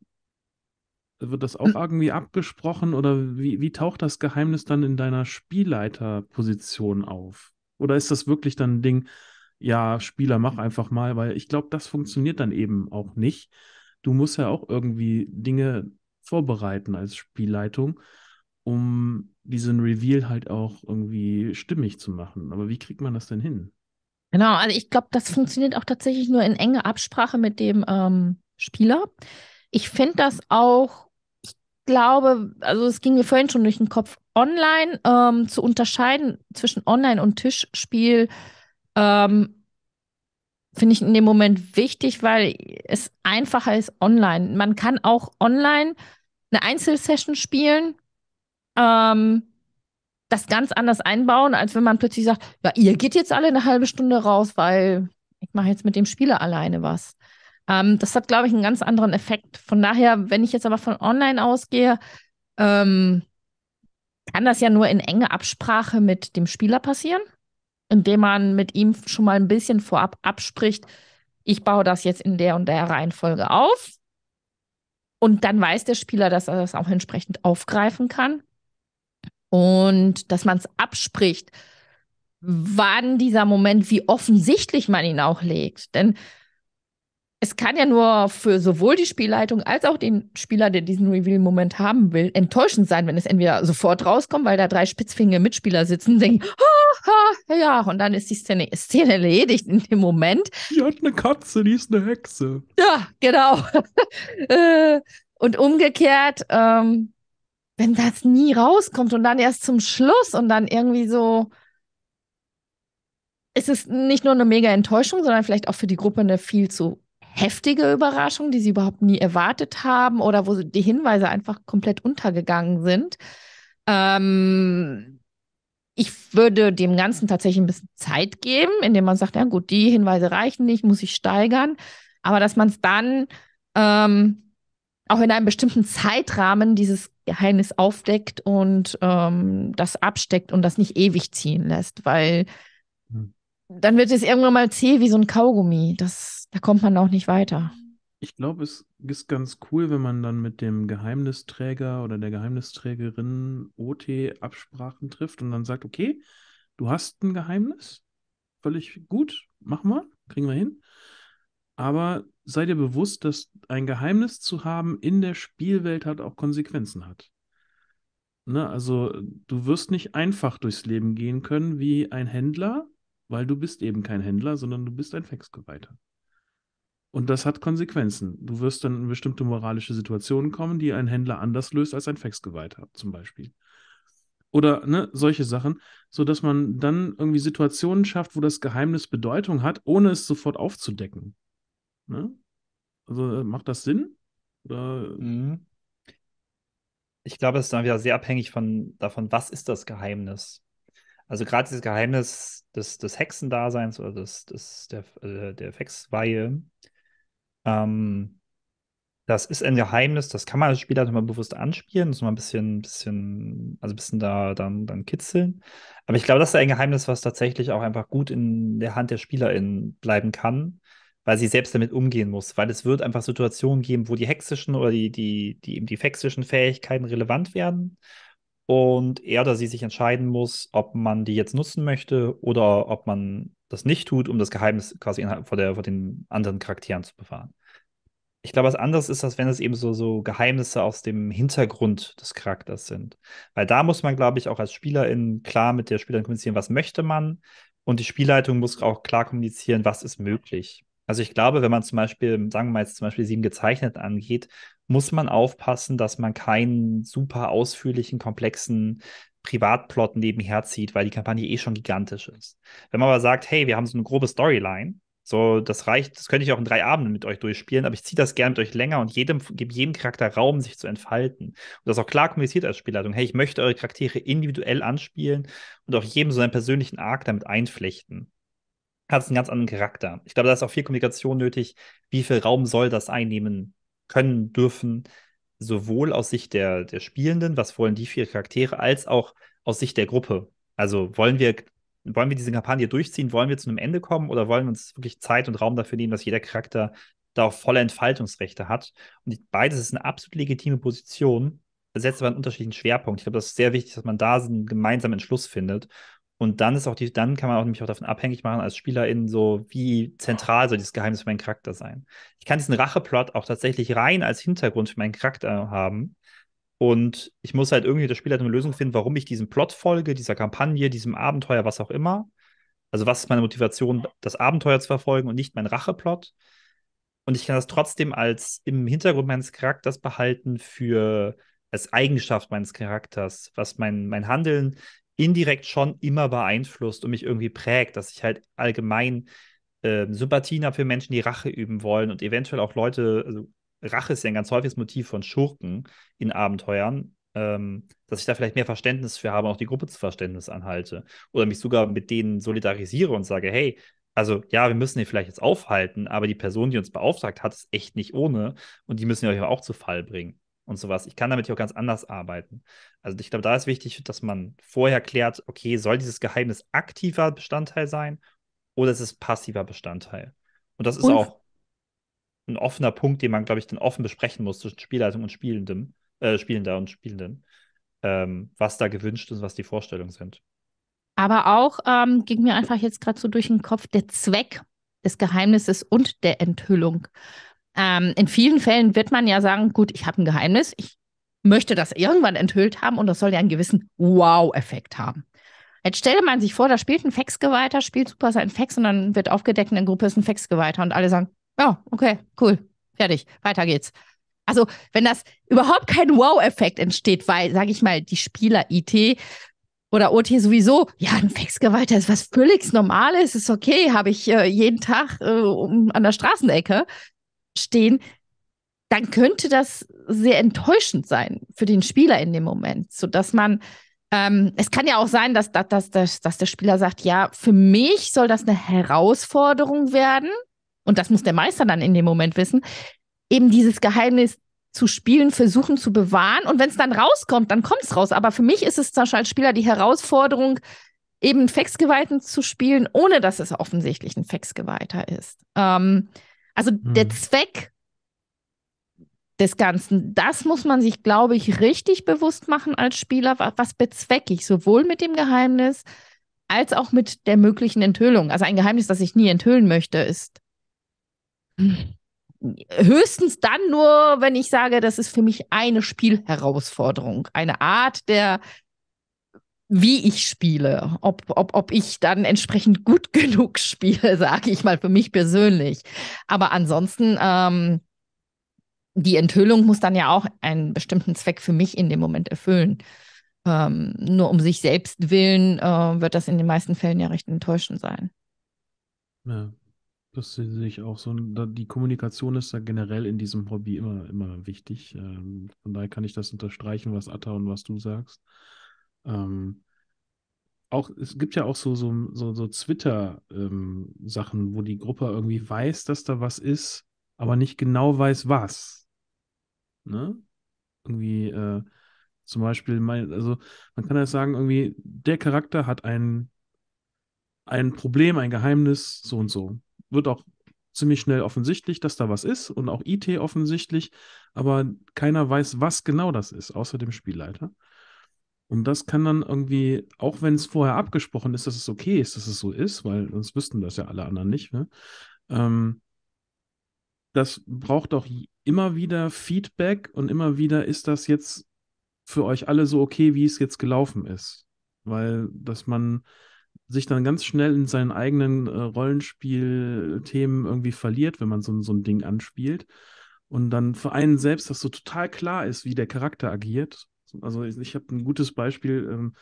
wird das auch hm. irgendwie abgesprochen oder wie, wie taucht das Geheimnis dann in deiner Spielleiterposition auf? Oder ist das wirklich dann ein Ding, ja, Spieler, mach einfach mal, weil ich glaube, das funktioniert dann eben auch nicht. Du musst ja auch irgendwie Dinge vorbereiten als Spielleitung um diesen Reveal halt auch irgendwie stimmig zu machen. Aber wie kriegt man das denn hin? Genau, also ich glaube, das funktioniert auch tatsächlich nur in enger Absprache mit dem ähm, Spieler. Ich finde das auch, ich glaube, also es ging mir vorhin schon durch den Kopf, online ähm, zu unterscheiden zwischen Online und Tischspiel, ähm, finde ich in dem Moment wichtig, weil es einfacher ist online. Man kann auch online eine Einzelsession spielen ähm, das ganz anders einbauen, als wenn man plötzlich sagt, ja, ihr geht jetzt alle eine halbe Stunde raus, weil ich mache jetzt mit dem Spieler alleine was. Ähm, das hat, glaube ich, einen ganz anderen Effekt. Von daher, wenn ich jetzt aber von online ausgehe, ähm, kann das ja nur in enge Absprache mit dem Spieler passieren, indem man mit ihm schon mal ein bisschen vorab abspricht, ich baue das jetzt in der und der Reihenfolge auf. Und dann weiß der Spieler, dass er das auch entsprechend aufgreifen kann und dass man es abspricht, wann dieser Moment, wie offensichtlich man ihn auch legt. Denn es kann ja nur für sowohl die Spielleitung als auch den Spieler, der diesen Reveal-Moment haben will, enttäuschend sein, wenn es entweder sofort rauskommt, weil da drei spitzfingige Mitspieler sitzen und denken, ha, ha, ja, und dann ist die Szene, Szene erledigt in dem Moment. Die hat eine Katze, die ist eine Hexe. Ja, genau. Äh, und umgekehrt, ähm, wenn das nie rauskommt und dann erst zum Schluss und dann irgendwie so, ist es nicht nur eine mega Enttäuschung, sondern vielleicht auch für die Gruppe eine viel zu heftige Überraschung, die sie überhaupt nie erwartet haben oder wo die Hinweise einfach komplett untergegangen sind. Ähm, ich würde dem Ganzen tatsächlich ein bisschen Zeit geben, indem man sagt, ja gut, die Hinweise reichen nicht, muss ich steigern. Aber dass man es dann ähm, auch in einem bestimmten Zeitrahmen dieses Geheimnis aufdeckt und ähm, das absteckt und das nicht ewig ziehen lässt, weil hm. dann wird es irgendwann mal zäh wie so ein Kaugummi. Das, da kommt man auch nicht weiter. Ich glaube, es ist ganz cool, wenn man dann mit dem Geheimnisträger oder der Geheimnisträgerin OT Absprachen trifft und dann sagt, okay, du hast ein Geheimnis, völlig gut, mach mal, kriegen wir hin. Aber sei dir bewusst, dass ein Geheimnis zu haben in der Spielwelt halt auch Konsequenzen hat. Ne, also du wirst nicht einfach durchs Leben gehen können wie ein Händler, weil du bist eben kein Händler, sondern du bist ein Faxgeweihter. Und das hat Konsequenzen. Du wirst dann in bestimmte moralische Situationen kommen, die ein Händler anders löst als ein Faxgeweihter zum Beispiel. Oder ne, solche Sachen, sodass man dann irgendwie Situationen schafft, wo das Geheimnis Bedeutung hat, ohne es sofort aufzudecken. Ne? Also äh, macht das Sinn? Oder? Mhm. Ich glaube, es ist dann wieder sehr abhängig von, davon, was ist das Geheimnis? Also gerade dieses Geheimnis des, des Hexendaseins oder des, des, der, äh, der Hexweihe, ähm, das ist ein Geheimnis, das kann man als Spieler mal bewusst anspielen, muss man ein bisschen, bisschen, also ein bisschen da dann, dann kitzeln. Aber ich glaube, das ist ein Geheimnis, was tatsächlich auch einfach gut in der Hand der SpielerInnen bleiben kann weil sie selbst damit umgehen muss, weil es wird einfach Situationen geben, wo die hexischen oder die, die, die eben die fexischen Fähigkeiten relevant werden und er oder sie sich entscheiden muss, ob man die jetzt nutzen möchte oder ob man das nicht tut, um das Geheimnis quasi vor, der, vor den anderen Charakteren zu bewahren. Ich glaube, was anderes ist, das, wenn es eben so, so Geheimnisse aus dem Hintergrund des Charakters sind. Weil da muss man, glaube ich, auch als Spielerin klar mit der Spielerin kommunizieren, was möchte man. Und die Spielleitung muss auch klar kommunizieren, was ist möglich. Also ich glaube, wenn man zum Beispiel, sagen wir mal jetzt zum Beispiel sieben gezeichnet angeht, muss man aufpassen, dass man keinen super ausführlichen, komplexen Privatplot nebenher zieht, weil die Kampagne eh schon gigantisch ist. Wenn man aber sagt, hey, wir haben so eine grobe Storyline, so, das reicht, das könnte ich auch in drei Abenden mit euch durchspielen, aber ich ziehe das gerne mit euch länger und jedem, gebe jedem Charakter Raum, sich zu entfalten. Und das auch klar kommuniziert als Spielleitung. Hey, ich möchte eure Charaktere individuell anspielen und auch jedem so einen persönlichen Arc damit einflechten hat es einen ganz anderen Charakter. Ich glaube, da ist auch viel Kommunikation nötig. Wie viel Raum soll das einnehmen können, dürfen, sowohl aus Sicht der, der Spielenden, was wollen die vier Charaktere, als auch aus Sicht der Gruppe. Also wollen wir, wollen wir diese Kampagne durchziehen, wollen wir zu einem Ende kommen oder wollen wir uns wirklich Zeit und Raum dafür nehmen, dass jeder Charakter da auch volle Entfaltungsrechte hat. Und beides ist eine absolut legitime Position, setzt aber einen unterschiedlichen Schwerpunkt. Ich glaube, das ist sehr wichtig, dass man da einen gemeinsamen Entschluss findet. Und dann ist auch die, dann kann man auch nämlich auch davon abhängig machen als SpielerInnen, so wie zentral soll dieses Geheimnis für meinen Charakter sein. Ich kann diesen Racheplot auch tatsächlich rein als Hintergrund für meinen Charakter haben. Und ich muss halt irgendwie der Spieler eine Lösung finden, warum ich diesem Plot folge, dieser Kampagne, diesem Abenteuer, was auch immer. Also was ist meine Motivation, das Abenteuer zu verfolgen und nicht mein Racheplot. Und ich kann das trotzdem als im Hintergrund meines Charakters behalten für als Eigenschaft meines Charakters, was mein, mein Handeln indirekt schon immer beeinflusst und mich irgendwie prägt, dass ich halt allgemein äh, Sympathien habe für Menschen, die Rache üben wollen und eventuell auch Leute, also Rache ist ja ein ganz häufiges Motiv von Schurken in Abenteuern, ähm, dass ich da vielleicht mehr Verständnis für habe und auch die Gruppe zu Verständnis anhalte oder mich sogar mit denen solidarisiere und sage, hey, also ja, wir müssen den vielleicht jetzt aufhalten, aber die Person, die uns beauftragt hat, ist echt nicht ohne und die müssen wir auch zu Fall bringen und sowas. Ich kann damit ja auch ganz anders arbeiten. Also ich glaube, da ist wichtig, dass man vorher klärt, okay, soll dieses Geheimnis aktiver Bestandteil sein oder ist es passiver Bestandteil? Und das ist und? auch ein offener Punkt, den man, glaube ich, dann offen besprechen muss zwischen Spielleitung und Spielendem, äh, Spielender und Spielenden, ähm, was da gewünscht ist, was die Vorstellungen sind. Aber auch ähm, ging mir einfach jetzt gerade so durch den Kopf der Zweck des Geheimnisses und der Enthüllung. Ähm, in vielen Fällen wird man ja sagen, gut, ich habe ein Geheimnis, ich möchte das irgendwann enthüllt haben und das soll ja einen gewissen Wow-Effekt haben. Jetzt stelle man sich vor, da spielt ein Faxgeweihter, spielt super sein Fax und dann wird aufgedeckt, in der Gruppe ist ein Faxgeweihter und alle sagen, ja, okay, cool, fertig, weiter geht's. Also wenn das überhaupt kein Wow-Effekt entsteht, weil, sage ich mal, die Spieler IT oder OT sowieso, ja, ein Faxgeweihter ist was völlig Normales, ist okay, habe ich äh, jeden Tag äh, an der Straßenecke stehen, dann könnte das sehr enttäuschend sein für den Spieler in dem Moment, sodass man ähm, es kann ja auch sein, dass, dass, dass, dass, der Spieler sagt, ja, für mich soll das eine Herausforderung werden, und das muss der Meister dann in dem Moment wissen, eben dieses Geheimnis zu spielen, versuchen zu bewahren. Und wenn es dann rauskommt, dann kommt es raus. Aber für mich ist es zum Beispiel als Spieler die Herausforderung, eben Fexgeweihten zu spielen, ohne dass es offensichtlich ein Fexgeweihter ist. Ähm, also hm. der Zweck des Ganzen, das muss man sich, glaube ich, richtig bewusst machen als Spieler. Was bezwecke ich sowohl mit dem Geheimnis als auch mit der möglichen Enthüllung? Also ein Geheimnis, das ich nie enthüllen möchte, ist höchstens dann nur, wenn ich sage, das ist für mich eine Spielherausforderung, eine Art der wie ich spiele, ob, ob, ob ich dann entsprechend gut genug spiele, sage ich mal für mich persönlich. Aber ansonsten, ähm, die Enthüllung muss dann ja auch einen bestimmten Zweck für mich in dem Moment erfüllen. Ähm, nur um sich selbst willen äh, wird das in den meisten Fällen ja recht enttäuschend sein. Ja, das sehe ich auch so. Die Kommunikation ist da generell in diesem Hobby immer, immer wichtig. Ähm, von daher kann ich das unterstreichen, was Atta und was du sagst. Ähm, auch, es gibt ja auch so, so, so, so Twitter-Sachen, ähm, wo die Gruppe irgendwie weiß, dass da was ist, aber nicht genau weiß, was. Ne? Irgendwie, äh, zum Beispiel, mein, also man kann ja sagen, irgendwie, der Charakter hat ein, ein Problem, ein Geheimnis, so und so. Wird auch ziemlich schnell offensichtlich, dass da was ist und auch IT offensichtlich, aber keiner weiß, was genau das ist, außer dem Spielleiter. Und das kann dann irgendwie, auch wenn es vorher abgesprochen ist, dass es okay ist, dass es so ist, weil sonst wüssten das ja alle anderen nicht. Ne? Ähm, das braucht auch immer wieder Feedback und immer wieder ist das jetzt für euch alle so okay, wie es jetzt gelaufen ist. Weil, dass man sich dann ganz schnell in seinen eigenen äh, Rollenspielthemen irgendwie verliert, wenn man so, so ein Ding anspielt. Und dann für einen selbst, dass so total klar ist, wie der Charakter agiert also ich, ich habe ein gutes Beispiel ähm,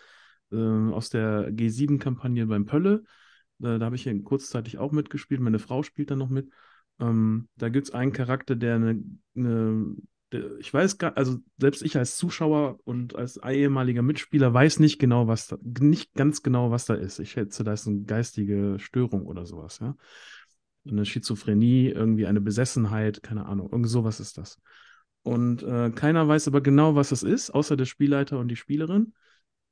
äh, aus der G7-Kampagne beim Pölle. Da, da habe ich ja kurzzeitig auch mitgespielt. Meine Frau spielt dann noch mit. Ähm, da gibt es einen Charakter, der eine, eine der, ich weiß gar, also selbst ich als Zuschauer und als ehemaliger Mitspieler weiß nicht genau, was da, nicht ganz genau, was da ist. Ich schätze, da ist eine geistige Störung oder sowas, ja. Eine Schizophrenie, irgendwie eine Besessenheit, keine Ahnung, irgend sowas ist das. Und äh, keiner weiß aber genau, was es ist, außer der Spielleiter und die Spielerin.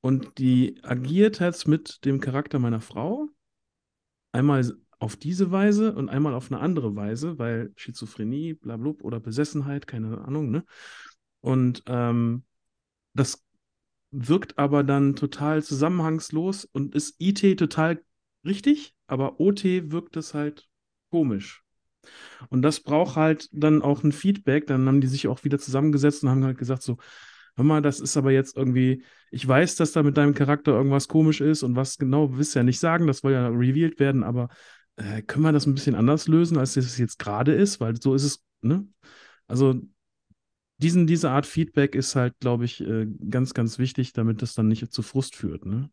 Und die agiert jetzt mit dem Charakter meiner Frau. Einmal auf diese Weise und einmal auf eine andere Weise, weil Schizophrenie, blablub, oder Besessenheit, keine Ahnung, ne? Und ähm, das wirkt aber dann total zusammenhangslos und ist IT total richtig, aber OT wirkt es halt komisch. Und das braucht halt dann auch ein Feedback. Dann haben die sich auch wieder zusammengesetzt und haben halt gesagt, so, hör mal, das ist aber jetzt irgendwie, ich weiß, dass da mit deinem Charakter irgendwas komisch ist und was genau, willst du ja nicht sagen, das soll ja revealed werden, aber äh, können wir das ein bisschen anders lösen, als es jetzt gerade ist, weil so ist es, ne? Also diesen, diese Art Feedback ist halt, glaube ich, äh, ganz, ganz wichtig, damit das dann nicht zu Frust führt, ne?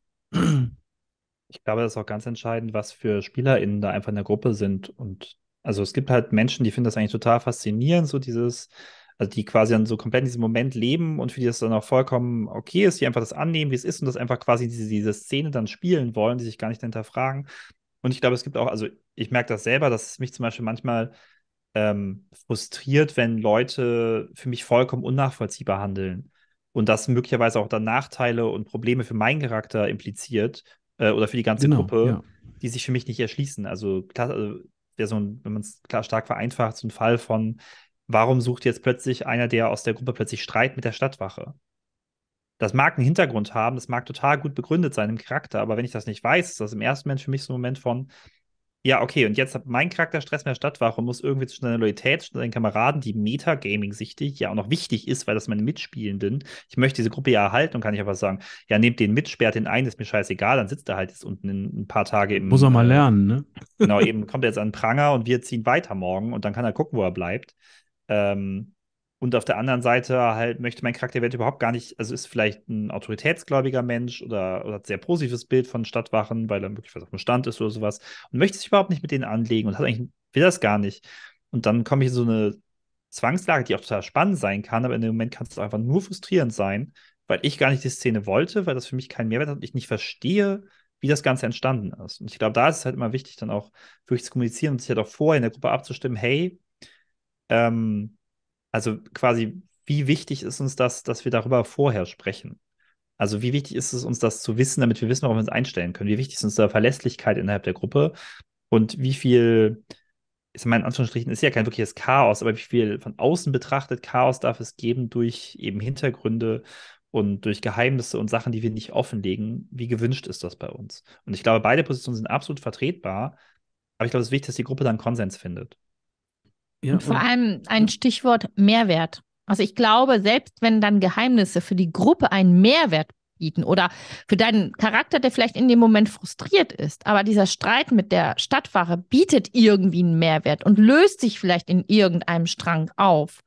Ich glaube, das ist auch ganz entscheidend, was für SpielerInnen da einfach in der Gruppe sind und also es gibt halt Menschen, die finden das eigentlich total faszinierend, so dieses, also die quasi dann so komplett in diesem Moment leben und für die das dann auch vollkommen okay ist, die einfach das annehmen, wie es ist und das einfach quasi diese, diese Szene dann spielen wollen, die sich gar nicht hinterfragen. Und ich glaube, es gibt auch, also ich merke das selber, dass es mich zum Beispiel manchmal ähm, frustriert, wenn Leute für mich vollkommen unnachvollziehbar handeln und das möglicherweise auch dann Nachteile und Probleme für meinen Charakter impliziert äh, oder für die ganze genau, Gruppe, ja. die sich für mich nicht erschließen. Also, klar, also wäre so ein, wenn man es klar stark vereinfacht, so ein Fall von, warum sucht jetzt plötzlich einer, der aus der Gruppe plötzlich Streit mit der Stadtwache? Das mag einen Hintergrund haben, das mag total gut begründet sein im Charakter, aber wenn ich das nicht weiß, ist das im ersten Moment für mich so ein Moment von, ja, okay, und jetzt hat mein Charakter Stress mit der Stadtwache und muss irgendwie zwischen seiner Loyalität, zwischen seinen Kameraden, die Metagaming-sichtig ja auch noch wichtig ist, weil das meine Mitspielenden, ich möchte diese Gruppe ja erhalten und kann ich einfach sagen, ja, nehmt den mit, sperrt den ein, ist mir scheißegal, dann sitzt er halt jetzt unten in ein paar Tage im. Muss er mal äh, lernen, ne? genau, eben kommt er jetzt an den Pranger und wir ziehen weiter morgen und dann kann er gucken, wo er bleibt. Ähm, und auf der anderen Seite halt möchte mein Charakter überhaupt gar nicht, also ist vielleicht ein autoritätsgläubiger Mensch oder, oder hat ein sehr positives Bild von Stadtwachen, weil er wirklich was auf dem Stand ist oder sowas und möchte sich überhaupt nicht mit denen anlegen und hat eigentlich, will das gar nicht. Und dann komme ich in so eine Zwangslage, die auch total spannend sein kann, aber in dem Moment kann es einfach nur frustrierend sein, weil ich gar nicht die Szene wollte, weil das für mich keinen Mehrwert hat und ich nicht verstehe, wie das Ganze entstanden ist. Und ich glaube, da ist es halt immer wichtig, dann auch wirklich zu kommunizieren und sich halt auch vorher in der Gruppe abzustimmen, hey, ähm, also quasi, wie wichtig ist uns das, dass wir darüber vorher sprechen? Also wie wichtig ist es uns, das zu wissen, damit wir wissen, worauf wir uns einstellen können? Wie wichtig ist uns da Verlässlichkeit innerhalb der Gruppe? Und wie viel, ist in meinen Anführungsstrichen, ist ja kein wirkliches Chaos, aber wie viel von außen betrachtet Chaos darf es geben durch eben Hintergründe und durch Geheimnisse und Sachen, die wir nicht offenlegen? Wie gewünscht ist das bei uns? Und ich glaube, beide Positionen sind absolut vertretbar, aber ich glaube, es ist wichtig, dass die Gruppe dann Konsens findet. Ja, und vor und, allem ein Stichwort Mehrwert. Also ich glaube, selbst wenn dann Geheimnisse für die Gruppe einen Mehrwert bieten oder für deinen Charakter, der vielleicht in dem Moment frustriert ist, aber dieser Streit mit der Stadtwache bietet irgendwie einen Mehrwert und löst sich vielleicht in irgendeinem Strang auf.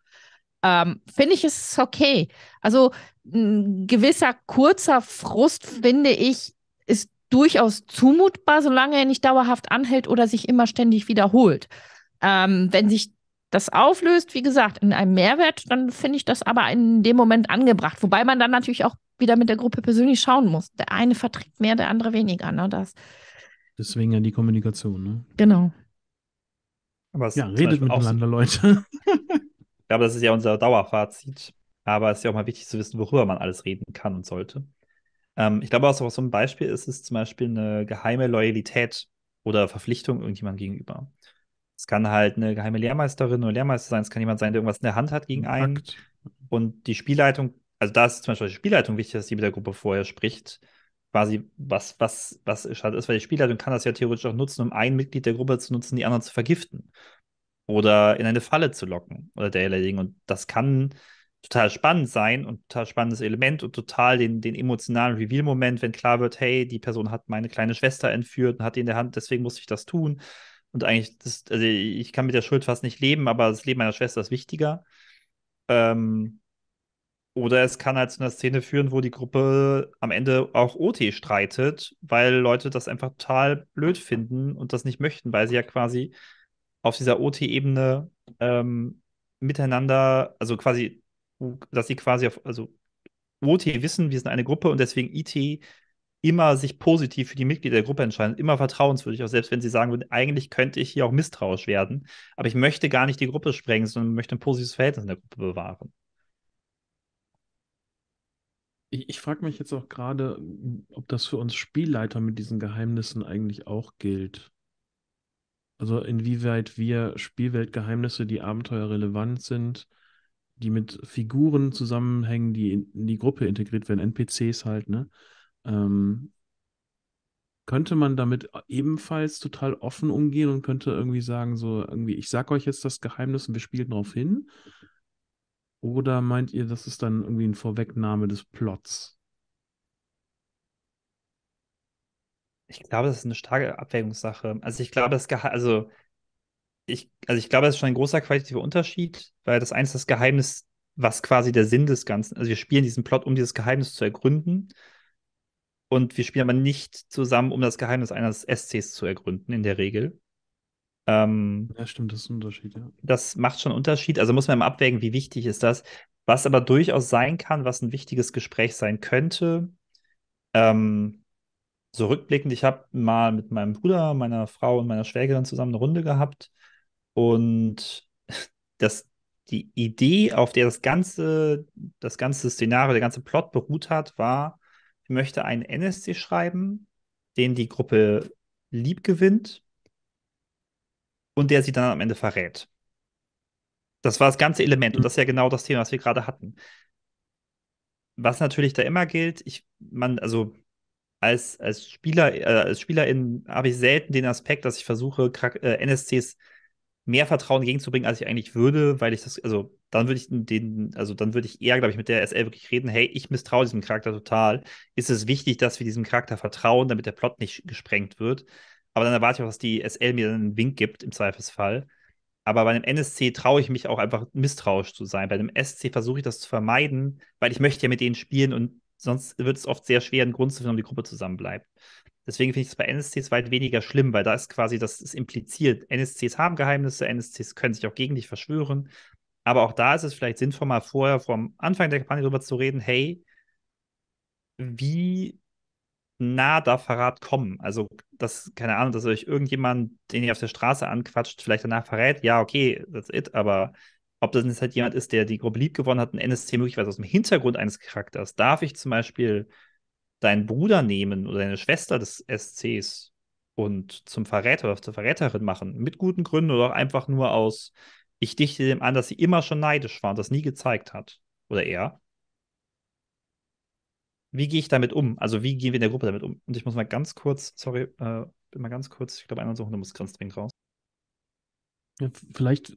Ähm, finde ich es okay. Also ein gewisser kurzer Frust, finde ich, ist durchaus zumutbar, solange er nicht dauerhaft anhält oder sich immer ständig wiederholt. Ähm, wenn sich das auflöst, wie gesagt, in einem Mehrwert, dann finde ich das aber in dem Moment angebracht. Wobei man dann natürlich auch wieder mit der Gruppe persönlich schauen muss. Der eine verträgt mehr, der andere weniger. Ne? Das. Deswegen ja die Kommunikation. Ne? Genau. ja, redet miteinander, so. Leute. ich glaube, das ist ja unser Dauerfazit. Aber es ist ja auch mal wichtig zu wissen, worüber man alles reden kann und sollte. Ähm, ich glaube, was auch so ein Beispiel ist ist zum Beispiel eine geheime Loyalität oder Verpflichtung irgendjemandem gegenüber. Es kann halt eine geheime Lehrmeisterin oder Lehrmeister sein, es kann jemand sein, der irgendwas in der Hand hat gegen einen. Akt. Und die Spielleitung, also da ist zum Beispiel die Spielleitung wichtig, dass sie mit der Gruppe vorher spricht. Quasi, was, was, was schade halt ist, weil die Spielleitung kann das ja theoretisch auch nutzen, um ein Mitglied der Gruppe zu nutzen, die anderen zu vergiften. Oder in eine Falle zu locken oder derlei Und das kann total spannend sein und total spannendes Element und total den, den emotionalen Reveal-Moment, wenn klar wird, hey, die Person hat meine kleine Schwester entführt und hat die in der Hand, deswegen muss ich das tun. Und eigentlich, das, also ich kann mit der Schuld fast nicht leben, aber das Leben meiner Schwester ist wichtiger. Ähm, oder es kann halt zu einer Szene führen, wo die Gruppe am Ende auch OT streitet, weil Leute das einfach total blöd finden und das nicht möchten, weil sie ja quasi auf dieser OT-Ebene ähm, miteinander, also quasi, dass sie quasi auf, also OT wissen, wir sind eine Gruppe und deswegen IT immer sich positiv für die Mitglieder der Gruppe entscheiden, immer vertrauenswürdig, auch selbst wenn sie sagen würden, eigentlich könnte ich hier auch misstrauisch werden, aber ich möchte gar nicht die Gruppe sprengen, sondern möchte ein positives Verhältnis in der Gruppe bewahren. Ich, ich frage mich jetzt auch gerade, ob das für uns Spielleiter mit diesen Geheimnissen eigentlich auch gilt. Also inwieweit wir Spielweltgeheimnisse, die abenteuerrelevant sind, die mit Figuren zusammenhängen, die in die Gruppe integriert werden, NPCs halt, ne? Ähm, könnte man damit ebenfalls total offen umgehen und könnte irgendwie sagen, so irgendwie, ich sag euch jetzt das Geheimnis und wir spielen darauf hin? Oder meint ihr, das ist dann irgendwie eine Vorwegnahme des Plots? Ich glaube, das ist eine starke Abwägungssache. Also ich glaube, das Gehe also ich, also ich glaube, das ist schon ein großer qualitativer Unterschied, weil das eins das Geheimnis, was quasi der Sinn des Ganzen, also wir spielen diesen Plot, um dieses Geheimnis zu ergründen. Und wir spielen aber nicht zusammen, um das Geheimnis eines SCs zu ergründen, in der Regel. Ähm, ja, stimmt, das ist ein Unterschied, ja. Das macht schon einen Unterschied. Also muss man immer abwägen, wie wichtig ist das. Was aber durchaus sein kann, was ein wichtiges Gespräch sein könnte. Ähm, so rückblickend, ich habe mal mit meinem Bruder, meiner Frau und meiner Schwägerin zusammen eine Runde gehabt. Und das, die Idee, auf der das ganze, das ganze Szenario, der ganze Plot beruht hat, war, möchte einen NSC schreiben, den die Gruppe lieb gewinnt und der sie dann am Ende verrät. Das war das ganze Element und das ist ja genau das Thema, was wir gerade hatten. Was natürlich da immer gilt, ich, man, also als, als Spieler, äh, als Spielerin habe ich selten den Aspekt, dass ich versuche, äh, NSCs mehr Vertrauen gegenzubringen, als ich eigentlich würde, weil ich das, also dann würde ich den, also dann würde ich eher, glaube ich, mit der SL wirklich reden, hey, ich misstraue diesem Charakter total. Ist es wichtig, dass wir diesem Charakter vertrauen, damit der Plot nicht gesprengt wird? Aber dann erwarte ich auch, dass die SL mir einen Wink gibt im Zweifelsfall. Aber bei einem NSC traue ich mich auch einfach misstrauisch zu sein. Bei einem SC versuche ich das zu vermeiden, weil ich möchte ja mit denen spielen und sonst wird es oft sehr schwer, einen Grund zu finden, um die Gruppe zusammenbleibt. Deswegen finde ich es bei NSCs weit weniger schlimm, weil da ist quasi, das ist impliziert. NSCs haben Geheimnisse, NSCs können sich auch gegen dich verschwören. Aber auch da ist es vielleicht sinnvoll, mal vorher vom Anfang der Kampagne darüber zu reden, hey, wie nah darf Verrat kommen? Also, das, keine Ahnung, dass euch irgendjemand, den ihr auf der Straße anquatscht, vielleicht danach verrät, ja, okay, that's it, aber ob das jetzt halt jemand ist, der die Gruppe lieb gewonnen hat, ein NSC möglicherweise aus dem Hintergrund eines Charakters, darf ich zum Beispiel deinen Bruder nehmen oder deine Schwester des SCs und zum Verräter oder zur Verräterin machen, mit guten Gründen oder auch einfach nur aus, ich dichte dem an, dass sie immer schon neidisch war und das nie gezeigt hat. Oder er. Wie gehe ich damit um? Also, wie gehen wir in der Gruppe damit um? Und ich muss mal ganz kurz, sorry, äh, bin mal ganz kurz, ich glaube, einer unserer Hunde muss ganz dringend raus. Ja, vielleicht, äh,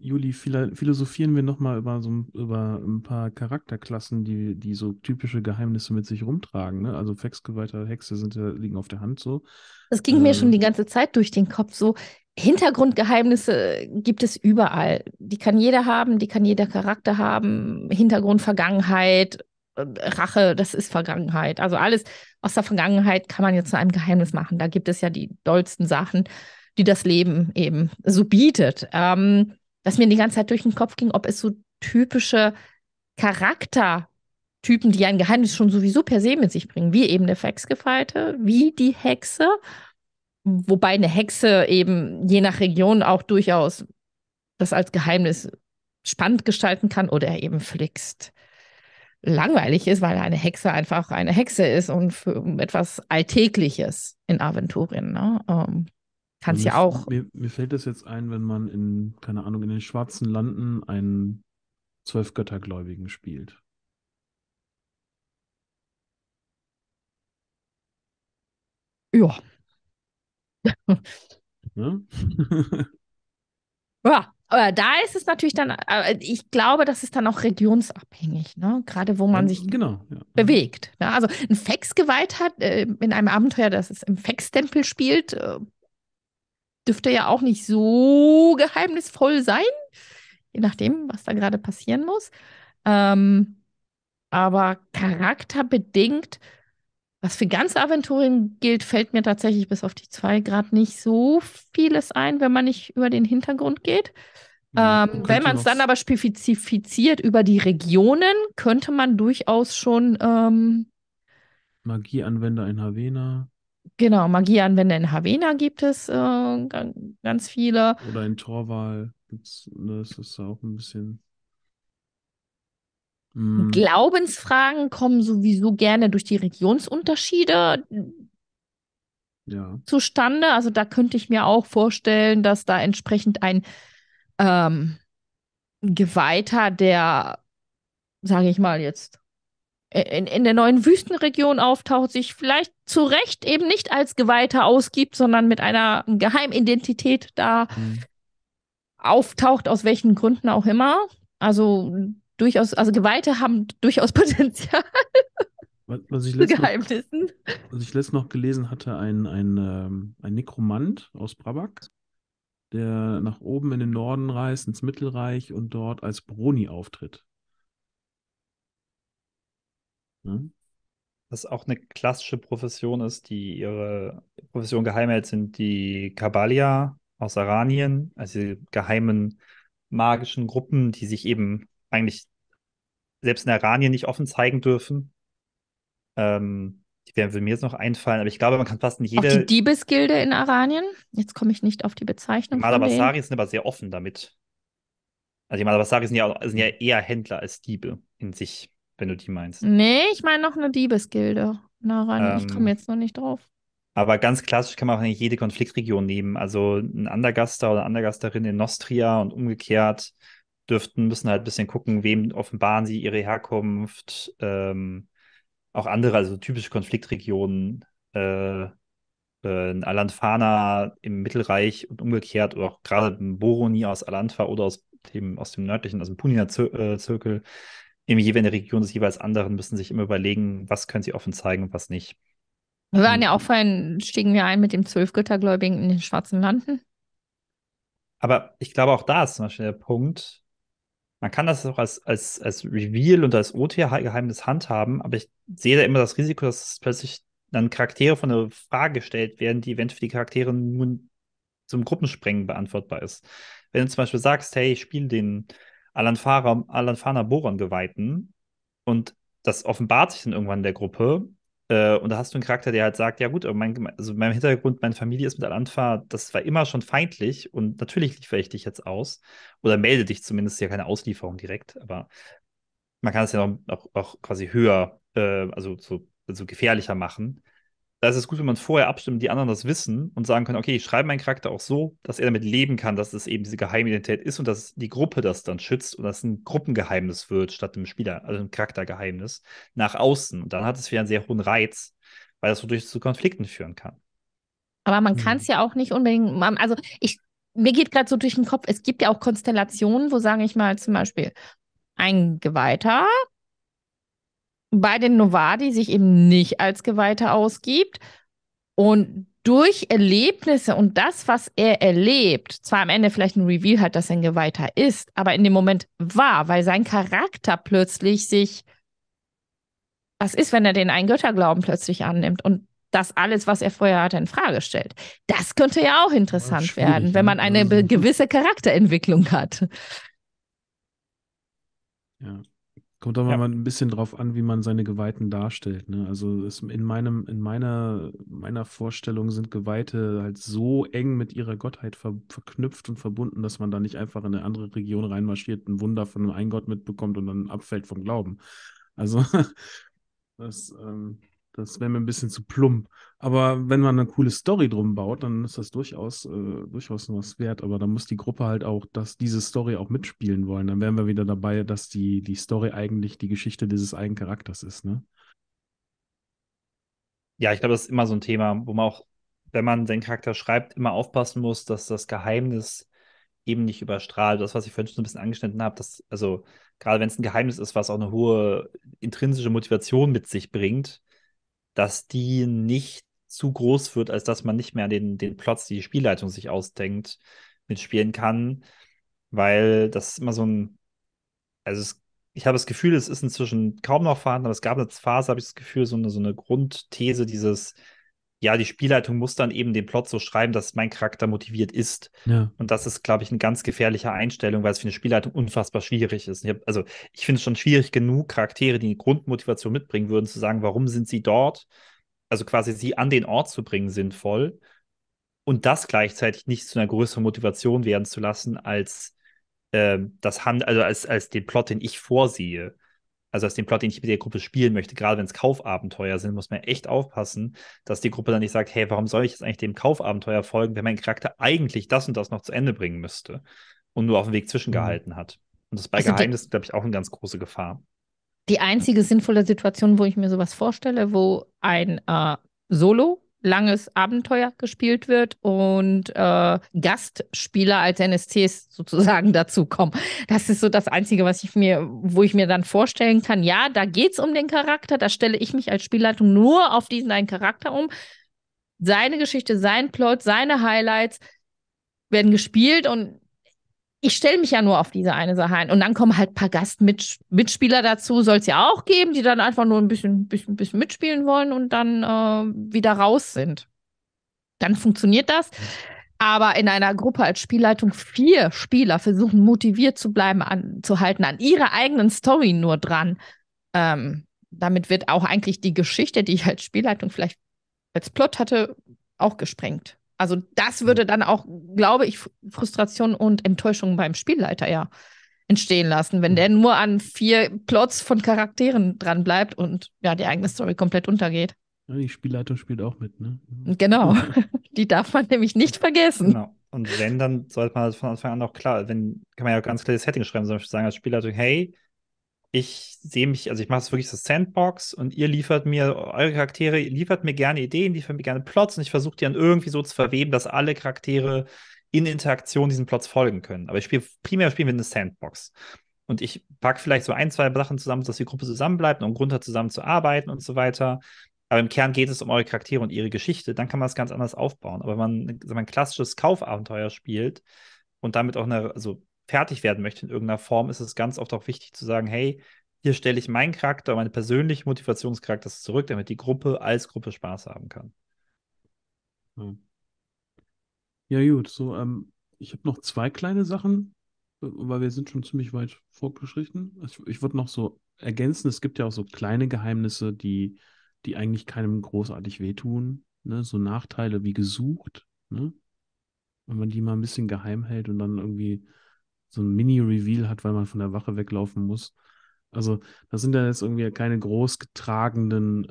Juli, philosophieren wir nochmal über, so, über ein paar Charakterklassen, die, die so typische Geheimnisse mit sich rumtragen. Ne? Also Fexgeweihter, Hexe sind, liegen auf der Hand so. Das ging ähm, mir schon ähm. die ganze Zeit durch den Kopf. So Hintergrundgeheimnisse gibt es überall. Die kann jeder haben, die kann jeder Charakter haben. Hintergrund, Vergangenheit, äh, Rache, das ist Vergangenheit. Also alles aus der Vergangenheit kann man jetzt zu einem Geheimnis machen. Da gibt es ja die dollsten Sachen die das Leben eben so bietet. Ähm, dass mir die ganze Zeit durch den Kopf ging, ob es so typische Charaktertypen, die ein Geheimnis schon sowieso per se mit sich bringen, wie eben eine Fexgefeilte, wie die Hexe, wobei eine Hexe eben je nach Region auch durchaus das als Geheimnis spannend gestalten kann oder eben flixt langweilig ist, weil eine Hexe einfach eine Hexe ist und für etwas Alltägliches in Aventurien. Ne? Ähm, Kannst ja, ja auch. Mir, mir, fällt das jetzt ein, wenn man in, keine Ahnung, in den schwarzen Landen einen Zwölfgöttergläubigen spielt. Ja. Ne? ja, aber da ist es natürlich dann, äh, ich glaube, das ist dann auch regionsabhängig, ne? gerade wo man sich genau, ja. Mhm. bewegt. Ne? Also ein Fex geweiht hat, äh, in einem Abenteuer, das es im Fex-Tempel spielt, äh, dürfte ja auch nicht so geheimnisvoll sein, je nachdem, was da gerade passieren muss. Ähm, aber charakterbedingt, was für ganze Aventurien gilt, fällt mir tatsächlich bis auf die zwei Grad nicht so vieles ein, wenn man nicht über den Hintergrund geht. Mhm. Ähm, wenn man es dann aber spezifiziert über die Regionen, könnte man durchaus schon ähm, Magieanwender in Havena. Genau, Magieanwender in Havena gibt es äh, ganz viele. Oder in Torval gibt's, ne, ist auch ein bisschen. Hm. Glaubensfragen kommen sowieso gerne durch die Regionsunterschiede ja. zustande. Also da könnte ich mir auch vorstellen, dass da entsprechend ein ähm, Geweihter, der, sage ich mal jetzt, in, in der neuen Wüstenregion auftaucht, sich vielleicht zu Recht eben nicht als Geweihter ausgibt, sondern mit einer Geheimidentität da mhm. auftaucht, aus welchen Gründen auch immer. Also durchaus, also Geweihte haben durchaus Potenzial. Was ich, Noch, was ich letztens noch gelesen hatte, ein, ein, ähm, ein Nekromant aus Brabak, der nach oben in den Norden reist, ins Mittelreich und dort als Broni auftritt. Ne? Was auch eine klassische Profession ist, die ihre Profession geheim hält, sind die Kabbalia aus Aranien, also die geheimen magischen Gruppen, die sich eben eigentlich selbst in Aranien nicht offen zeigen dürfen. Ähm, die werden mir jetzt noch einfallen, aber ich glaube, man kann fast nicht jede. Auch die Diebesgilde in Aranien? Jetzt komme ich nicht auf die Bezeichnung. Die Malabasari sind aber sehr offen damit. Also die Malabasari sind ja, sind ja eher Händler als Diebe in sich wenn du die meinst. Nee, ich meine noch eine Diebesgilde. Na ran, ähm, ich komme jetzt noch nicht drauf. Aber ganz klassisch kann man auch eigentlich jede Konfliktregion nehmen. Also ein Andergaster oder Andergasterin in Nostria und umgekehrt dürften, müssen halt ein bisschen gucken, wem offenbaren sie ihre Herkunft. Ähm, auch andere, also typische Konfliktregionen, äh, äh, Alanfana im Mittelreich und umgekehrt, oder auch gerade Boroni aus Alanfa oder aus dem, aus dem nördlichen, aus dem Punina-Zirkel, äh, im jeweiligen der Region des jeweils anderen müssen sich immer überlegen, was können sie offen zeigen und was nicht. Wir waren hm. ja auch vorhin, stiegen wir ein mit dem Zwölfgöttergläubigen in den Schwarzen Landen. Aber ich glaube, auch da ist zum Beispiel der Punkt, man kann das auch als, als, als Reveal und als OT-Geheimnis handhaben, aber ich sehe da immer das Risiko, dass plötzlich dann Charaktere von einer Frage gestellt werden, die eventuell für die Charaktere nun zum Gruppensprengen beantwortbar ist. Wenn du zum Beispiel sagst, hey, ich spiele den Alan, Farah, Alan Fana Boron geweihten. Und das offenbart sich dann irgendwann der Gruppe. Äh, und da hast du einen Charakter, der halt sagt, ja gut, mein, also mein Hintergrund, meine Familie ist mit Alan anfa das war immer schon feindlich und natürlich liefere ich dich jetzt aus. Oder melde dich zumindest, ja keine Auslieferung direkt, aber man kann es ja auch, auch, auch quasi höher, äh, also so also gefährlicher machen da ist es gut, wenn man vorher abstimmt, die anderen das wissen und sagen können, okay, ich schreibe meinen Charakter auch so, dass er damit leben kann, dass es eben diese Geheimidentität ist und dass die Gruppe das dann schützt und dass ein Gruppengeheimnis wird statt einem Spieler, also ein Charaktergeheimnis nach außen. Und dann hat es wieder einen sehr hohen Reiz, weil das wodurch zu Konflikten führen kann. Aber man mhm. kann es ja auch nicht unbedingt, also ich, mir geht gerade so durch den Kopf, es gibt ja auch Konstellationen, wo sage ich mal zum Beispiel ein Geweihter bei den Novadi sich eben nicht als Geweihter ausgibt und durch Erlebnisse und das, was er erlebt, zwar am Ende vielleicht ein Reveal hat, dass er ein Geweihter ist, aber in dem Moment war, weil sein Charakter plötzlich sich, was ist, wenn er den einen Götterglauben plötzlich annimmt und das alles, was er vorher hatte, in Frage stellt. Das könnte ja auch interessant werden, wenn ne? man eine also gewisse Charakterentwicklung hat. Ja. Kommt aber ja. mal ein bisschen drauf an, wie man seine Geweihten darstellt. Ne? Also in meinem, in meiner, meiner Vorstellung sind Geweihte halt so eng mit ihrer Gottheit ver verknüpft und verbunden, dass man da nicht einfach in eine andere Region reinmarschiert, ein Wunder von einem Gott mitbekommt und dann abfällt vom Glauben. Also das ähm, das wäre mir ein bisschen zu plump. Aber wenn man eine coole Story drum baut, dann ist das durchaus, äh, durchaus was wert. Aber dann muss die Gruppe halt auch, dass diese Story auch mitspielen wollen. Dann wären wir wieder dabei, dass die, die Story eigentlich die Geschichte dieses eigenen Charakters ist, ne? Ja, ich glaube, das ist immer so ein Thema, wo man auch, wenn man seinen Charakter schreibt, immer aufpassen muss, dass das Geheimnis eben nicht überstrahlt. Das, was ich vorhin schon ein bisschen angeschnitten habe, dass, also gerade wenn es ein Geheimnis ist, was auch eine hohe intrinsische Motivation mit sich bringt, dass die nicht zu groß wird, als dass man nicht mehr den, den Plots, die die Spielleitung sich ausdenkt, mitspielen kann, weil das ist immer so ein, also es, ich habe das Gefühl, es ist inzwischen kaum noch vorhanden, aber es gab eine Phase, habe ich das Gefühl, so eine, so eine Grundthese dieses, ja, die Spielleitung muss dann eben den Plot so schreiben, dass mein Charakter motiviert ist. Ja. Und das ist, glaube ich, eine ganz gefährliche Einstellung, weil es für eine Spielleitung unfassbar schwierig ist. Ich hab, also ich finde es schon schwierig genug, Charaktere, die eine Grundmotivation mitbringen würden, zu sagen, warum sind sie dort? Also quasi sie an den Ort zu bringen, sinnvoll. Und das gleichzeitig nicht zu einer größeren Motivation werden zu lassen, als äh, das Hand, also als, als den Plot, den ich vorsehe also dass den Plot, den ich mit der Gruppe spielen möchte, gerade wenn es Kaufabenteuer sind, muss man echt aufpassen, dass die Gruppe dann nicht sagt, hey, warum soll ich jetzt eigentlich dem Kaufabenteuer folgen, wenn mein Charakter eigentlich das und das noch zu Ende bringen müsste und nur auf dem Weg mhm. zwischengehalten hat. Und das ist bei also Geheimnissen, glaube ich, auch eine ganz große Gefahr. Die einzige sinnvolle Situation, wo ich mir sowas vorstelle, wo ein äh, Solo langes Abenteuer gespielt wird und äh, Gastspieler als NSCs sozusagen dazukommen. Das ist so das Einzige, was ich mir, wo ich mir dann vorstellen kann, ja, da geht es um den Charakter, da stelle ich mich als Spielleitung nur auf diesen einen Charakter um. Seine Geschichte, sein Plot, seine Highlights werden gespielt und ich stelle mich ja nur auf diese eine Sache ein. Und dann kommen halt ein paar Gastmitspieler dazu, soll es ja auch geben, die dann einfach nur ein bisschen, bisschen, bisschen mitspielen wollen und dann äh, wieder raus sind. Dann funktioniert das. Aber in einer Gruppe als Spielleitung vier Spieler versuchen motiviert zu bleiben, an, zu halten, an ihrer eigenen Story nur dran. Ähm, damit wird auch eigentlich die Geschichte, die ich als Spielleitung vielleicht als Plot hatte, auch gesprengt. Also das würde dann auch, glaube ich, Frustration und Enttäuschung beim Spielleiter ja entstehen lassen, wenn mhm. der nur an vier Plots von Charakteren dran bleibt und ja die eigene Story komplett untergeht. Ja, die Spielleitung spielt auch mit, ne? Genau, die darf man nämlich nicht vergessen. Genau. Und wenn, dann sollte man von Anfang an auch klar, wenn kann man ja ganz klar das Setting schreiben, zum Beispiel sagen als Spielleitung, hey, ich sehe mich, also ich mache es wirklich so Sandbox und ihr liefert mir eure Charaktere, liefert mir gerne Ideen, liefert mir gerne Plots und ich versuche die dann irgendwie so zu verweben, dass alle Charaktere in Interaktion diesen Plots folgen können. Aber ich spiele primär spielen wir eine Sandbox. Und ich packe vielleicht so ein, zwei Sachen zusammen, dass die Gruppe zusammenbleibt und um Grund hat, zusammen zu arbeiten und so weiter. Aber im Kern geht es um eure Charaktere und ihre Geschichte. Dann kann man es ganz anders aufbauen. Aber wenn man, wenn man ein klassisches Kaufabenteuer spielt und damit auch eine, also fertig werden möchte in irgendeiner Form, ist es ganz oft auch wichtig zu sagen, hey, hier stelle ich meinen Charakter, meine persönlichen Motivationscharakter zurück, damit die Gruppe als Gruppe Spaß haben kann. Hm. Ja, gut, so, ähm, ich habe noch zwei kleine Sachen, äh, weil wir sind schon ziemlich weit fortgeschritten. Ich, ich würde noch so ergänzen, es gibt ja auch so kleine Geheimnisse, die, die eigentlich keinem großartig wehtun. Ne? So Nachteile wie gesucht, ne? Wenn man die mal ein bisschen geheim hält und dann irgendwie so ein Mini-Reveal hat, weil man von der Wache weglaufen muss. Also, das sind ja jetzt irgendwie keine groß getragenen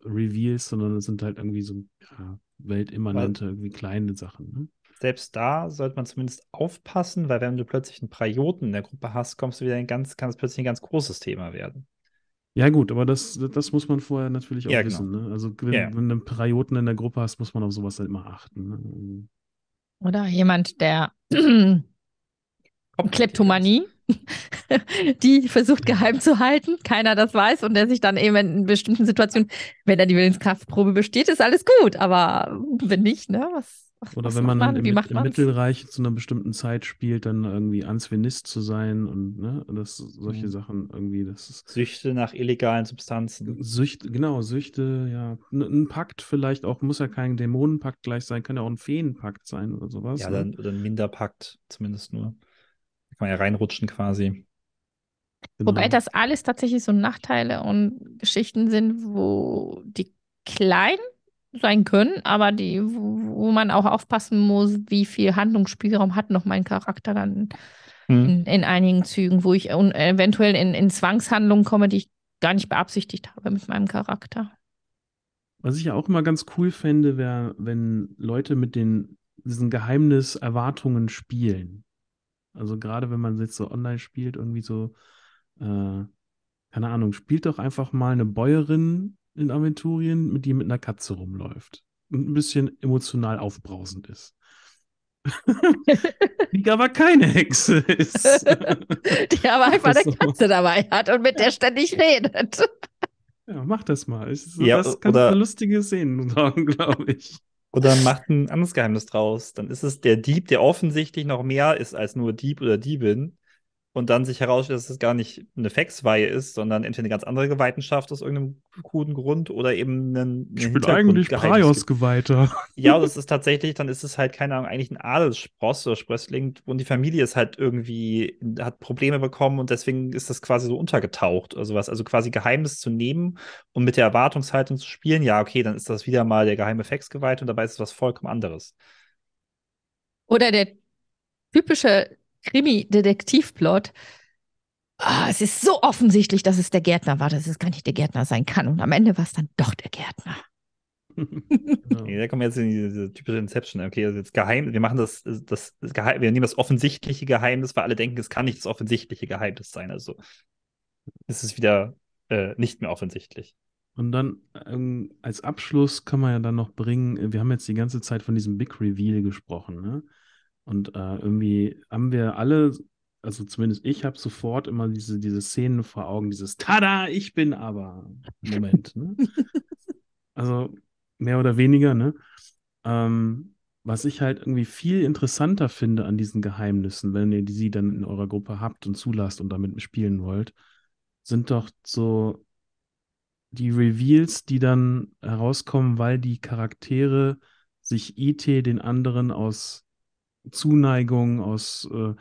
äh, Reveals, sondern es sind halt irgendwie so ja, weltimmanente, irgendwie kleine Sachen. Ne? Selbst da sollte man zumindest aufpassen, weil wenn du plötzlich einen Prioten in der Gruppe hast, kommst du wieder ein ganz, kann es plötzlich ein ganz großes Thema werden. Ja, gut, aber das, das muss man vorher natürlich auch ja, genau. wissen. Ne? Also, wenn, ja. wenn, du einen Prioten in der Gruppe hast, muss man auf sowas halt immer achten. Ne? Oder jemand, der Kleptomanie, die versucht geheim zu halten, keiner das weiß und der sich dann eben in bestimmten Situationen, wenn dann die Willenskraftprobe besteht, ist alles gut, aber wenn nicht, ne, was, was Oder wenn man, man dann im, im Mittelreich zu einer bestimmten Zeit spielt, dann irgendwie Ansvinist zu sein und ne, das, solche mhm. Sachen irgendwie. Das ist, Süchte nach illegalen Substanzen. Süchte, genau, Süchte, ja. Ein Pakt vielleicht auch, muss ja kein Dämonenpakt gleich sein, kann ja auch ein Feenpakt sein oder sowas. Ja, ne? dann, oder ein Minderpakt zumindest nur kann man ja reinrutschen quasi. Genau. Wobei das alles tatsächlich so Nachteile und Geschichten sind, wo die klein sein können, aber die, wo man auch aufpassen muss, wie viel Handlungsspielraum hat noch mein Charakter dann hm. in, in, einigen Zügen, wo ich eventuell in, in Zwangshandlungen komme, die ich gar nicht beabsichtigt habe mit meinem Charakter. Was ich ja auch immer ganz cool fände, wäre, wenn Leute mit den diesen Geheimniserwartungen spielen. Also gerade wenn man jetzt so online spielt, irgendwie so, äh, keine Ahnung, spielt doch einfach mal eine Bäuerin in Aventurien, mit die mit einer Katze rumläuft und ein bisschen emotional aufbrausend ist. die aber keine Hexe ist. die aber einfach eine Katze dabei hat und mit der ständig redet. Ja, mach das mal. Das, ja, das kannst du lustige Szenen sorgen, glaube ich. Oder macht ein anderes Geheimnis draus. Dann ist es der Dieb, der offensichtlich noch mehr ist als nur Dieb oder Diebin und dann sich herausstellt, dass es gar nicht eine Faxweihe ist, sondern entweder eine ganz andere Geweitenschaft aus irgendeinem guten Grund oder eben einen. Ich bin eigentlich Praios-Geweihter. Ja, das ist tatsächlich, dann ist es halt, keine Ahnung, eigentlich ein Adelsspross oder Sprössling und die Familie ist halt irgendwie, hat Probleme bekommen und deswegen ist das quasi so untergetaucht oder sowas. Also quasi Geheimnis zu nehmen und mit der Erwartungshaltung zu spielen, ja, okay, dann ist das wieder mal der geheime Faxgeweihte und dabei ist es was vollkommen anderes. Oder der typische Krimi-Detektivplot. Oh, es ist so offensichtlich, dass es der Gärtner war, dass es gar nicht der Gärtner sein kann. Und am Ende war es dann doch der Gärtner. genau. Da kommen wir jetzt in diese typische Inception. Okay, also jetzt geheim, wir machen das, das, das Geheim, wir nehmen das offensichtliche Geheimnis, weil alle denken, es kann nicht das offensichtliche Geheimnis sein. Also ist es wieder äh, nicht mehr offensichtlich. Und dann ähm, als Abschluss kann man ja dann noch bringen, wir haben jetzt die ganze Zeit von diesem Big Reveal gesprochen, ne? Und äh, irgendwie haben wir alle, also zumindest ich habe sofort immer diese, diese Szenen vor Augen, dieses Tada, ich bin aber Moment. Ne? also mehr oder weniger, ne? Ähm, was ich halt irgendwie viel interessanter finde an diesen Geheimnissen, wenn ihr sie dann in eurer Gruppe habt und zulasst und damit spielen wollt, sind doch so die Reveals, die dann herauskommen, weil die Charaktere sich IT e den anderen aus Zuneigung, aus äh,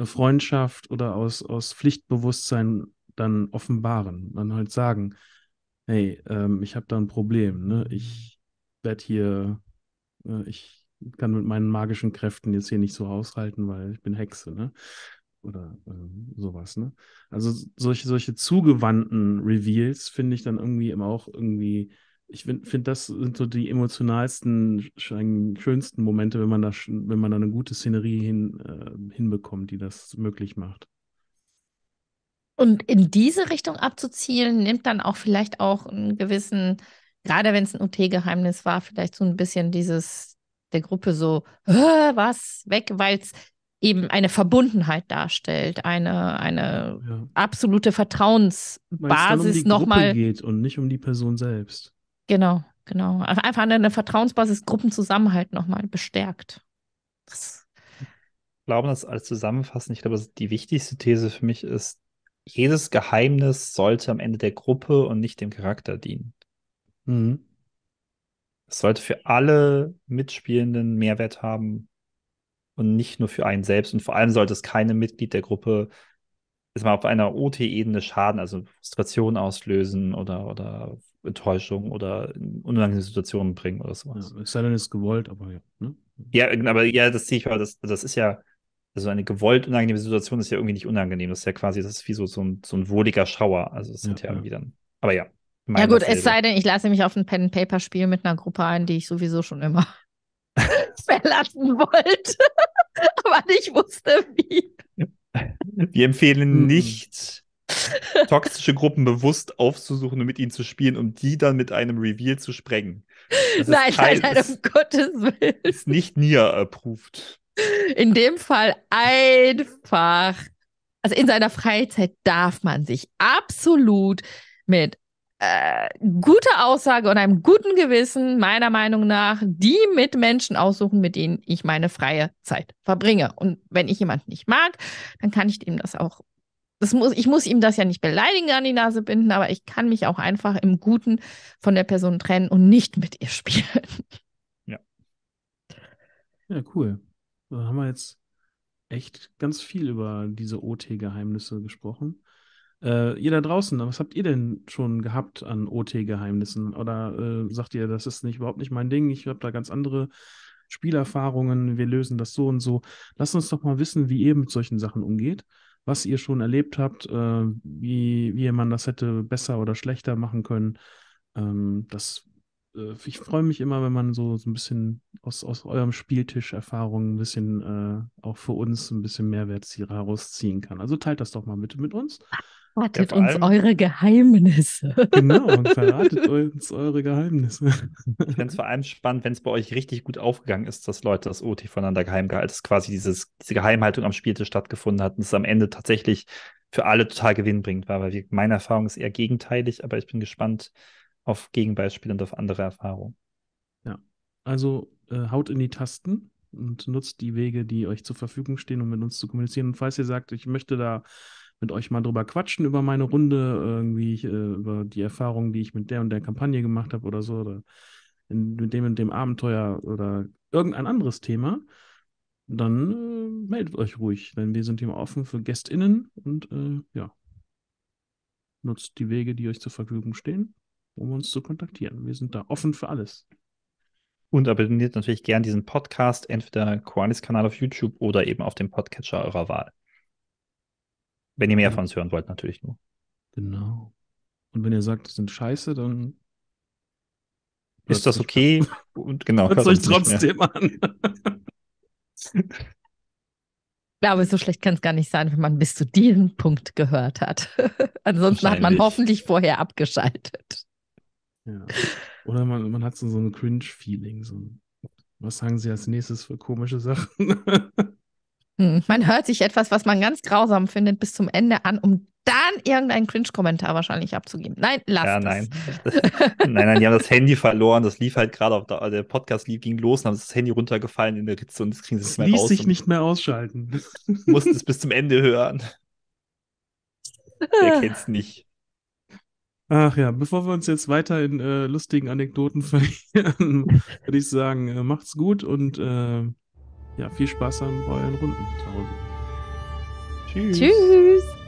äh, Freundschaft oder aus, aus Pflichtbewusstsein dann offenbaren. Dann halt sagen, hey, ähm, ich habe da ein Problem, ne? Ich werde hier, äh, ich kann mit meinen magischen Kräften jetzt hier nicht so aushalten, weil ich bin Hexe, ne? Oder ähm, sowas, ne? Also solche, solche zugewandten Reveals finde ich dann irgendwie immer auch irgendwie ich finde, find, das sind so die emotionalsten, schönsten Momente, wenn man da, wenn man da eine gute Szenerie hin, äh, hinbekommt, die das möglich macht. Und in diese Richtung abzuzielen, nimmt dann auch vielleicht auch einen gewissen, gerade wenn es ein ot geheimnis war, vielleicht so ein bisschen dieses der Gruppe so, was, weg, weil es eben eine Verbundenheit darstellt, eine, eine ja. absolute Vertrauensbasis nochmal. um die nochmal. geht und nicht um die Person selbst. Genau, genau. Einfach an der Vertrauensbasis, Gruppenzusammenhalt nochmal bestärkt. Das glaube, das alles zusammenfassend. Ich glaube, die wichtigste These für mich ist, jedes Geheimnis sollte am Ende der Gruppe und nicht dem Charakter dienen. Mhm. Es sollte für alle Mitspielenden Mehrwert haben und nicht nur für einen selbst. Und vor allem sollte es keinem Mitglied der Gruppe mal auf einer OT-Ebene e schaden, also Frustration auslösen oder, oder Enttäuschung oder in unangenehme Situationen bringen oder sowas. Ja, es sei denn, es ist gewollt, aber ja. Ne? Ja, aber ja, das sehe ich, weil das, das ist ja, also eine gewollt unangenehme Situation ist ja irgendwie nicht unangenehm. Das ist ja quasi, das ist wie so, so, ein, so ein wohliger Schauer. Also das sind ja, ja, irgendwie dann. Aber ja. Ja gut, dasselbe. es sei denn, ich lasse mich auf ein Pen Paper Spiel mit einer Gruppe ein, die ich sowieso schon immer verlassen wollte, aber nicht wusste wie. Wir empfehlen hm. nicht toxische Gruppen bewusst aufzusuchen und mit ihnen zu spielen, um die dann mit einem Reveal zu sprengen. Das nein, Teil, nein, nein, um Gottes Willen. Ist nicht Nia approved. In dem Fall einfach. Also in seiner Freizeit darf man sich absolut mit äh, guter Aussage und einem guten Gewissen, meiner Meinung nach, die mit Menschen aussuchen, mit denen ich meine freie Zeit verbringe. Und wenn ich jemanden nicht mag, dann kann ich ihm das auch das muss, ich muss ihm das ja nicht beleidigen an die Nase binden, aber ich kann mich auch einfach im Guten von der Person trennen und nicht mit ihr spielen. Ja. Ja, cool. Da haben wir jetzt echt ganz viel über diese OT-Geheimnisse gesprochen. Äh, ihr da draußen, was habt ihr denn schon gehabt an OT-Geheimnissen? Oder äh, sagt ihr, das ist nicht überhaupt nicht mein Ding, ich habe da ganz andere Spielerfahrungen, wir lösen das so und so. Lasst uns doch mal wissen, wie ihr mit solchen Sachen umgeht was ihr schon erlebt habt, äh, wie, wie man das hätte besser oder schlechter machen können. Ähm, das, äh, ich freue mich immer, wenn man so, so ein bisschen aus, aus eurem Spieltisch Erfahrungen ein bisschen äh, auch für uns ein bisschen Mehrwert herausziehen kann. Also teilt das doch mal bitte mit uns. Verratet ja, uns allem, eure Geheimnisse. Genau, und verratet uns eure Geheimnisse. Ich fände es vor allem spannend, wenn es bei euch richtig gut aufgegangen ist, dass Leute das OT voneinander geheim gehalten, dass quasi dieses, diese Geheimhaltung am Spieltisch stattgefunden hat und es am Ende tatsächlich für alle total gewinnbringend war, weil wir, meine Erfahrung ist eher gegenteilig, aber ich bin gespannt auf Gegenbeispiele und auf andere Erfahrungen. Ja, also äh, haut in die Tasten und nutzt die Wege, die euch zur Verfügung stehen, um mit uns zu kommunizieren. Und falls ihr sagt, ich möchte da mit euch mal drüber quatschen über meine Runde, irgendwie äh, über die Erfahrungen, die ich mit der und der Kampagne gemacht habe oder so, oder in, mit dem und dem Abenteuer oder irgendein anderes Thema, dann äh, meldet euch ruhig, denn wir sind immer offen für GästInnen und äh, ja, nutzt die Wege, die euch zur Verfügung stehen, um uns zu kontaktieren. Wir sind da offen für alles. Und abonniert natürlich gern diesen Podcast, entweder Koanis Kanal auf YouTube oder eben auf dem Podcatcher eurer Wahl. Wenn ihr mehr von uns hören wollt, natürlich nur. Genau. Und wenn ihr sagt, das sind scheiße, dann. Ist das okay? Und genau. Hört euch trotzdem an. Ich glaube, so schlecht kann es gar nicht sein, wenn man bis zu diesem Punkt gehört hat. Ansonsten hat man hoffentlich vorher abgeschaltet. Ja. Oder man, man hat so, so ein Cringe-Feeling. So was sagen sie als nächstes für komische Sachen? Hm, man hört sich etwas, was man ganz grausam findet, bis zum Ende an, um dann irgendeinen Cringe-Kommentar wahrscheinlich abzugeben. Nein, lass ja, nein. nein, nein, die haben das Handy verloren. Das lief halt gerade auf der, der Podcast lief, ging los und haben das Handy runtergefallen in der Ritze und das kriegen sie nicht mehr raus. sich nicht mehr ausschalten. Mussten es bis zum Ende hören. Der kennt's nicht. Ach ja, bevor wir uns jetzt weiter in äh, lustigen Anekdoten verlieren, würde ich sagen, äh, macht's gut und äh, ja, viel Spaß an euren Runden. Tschüss. Tschüss.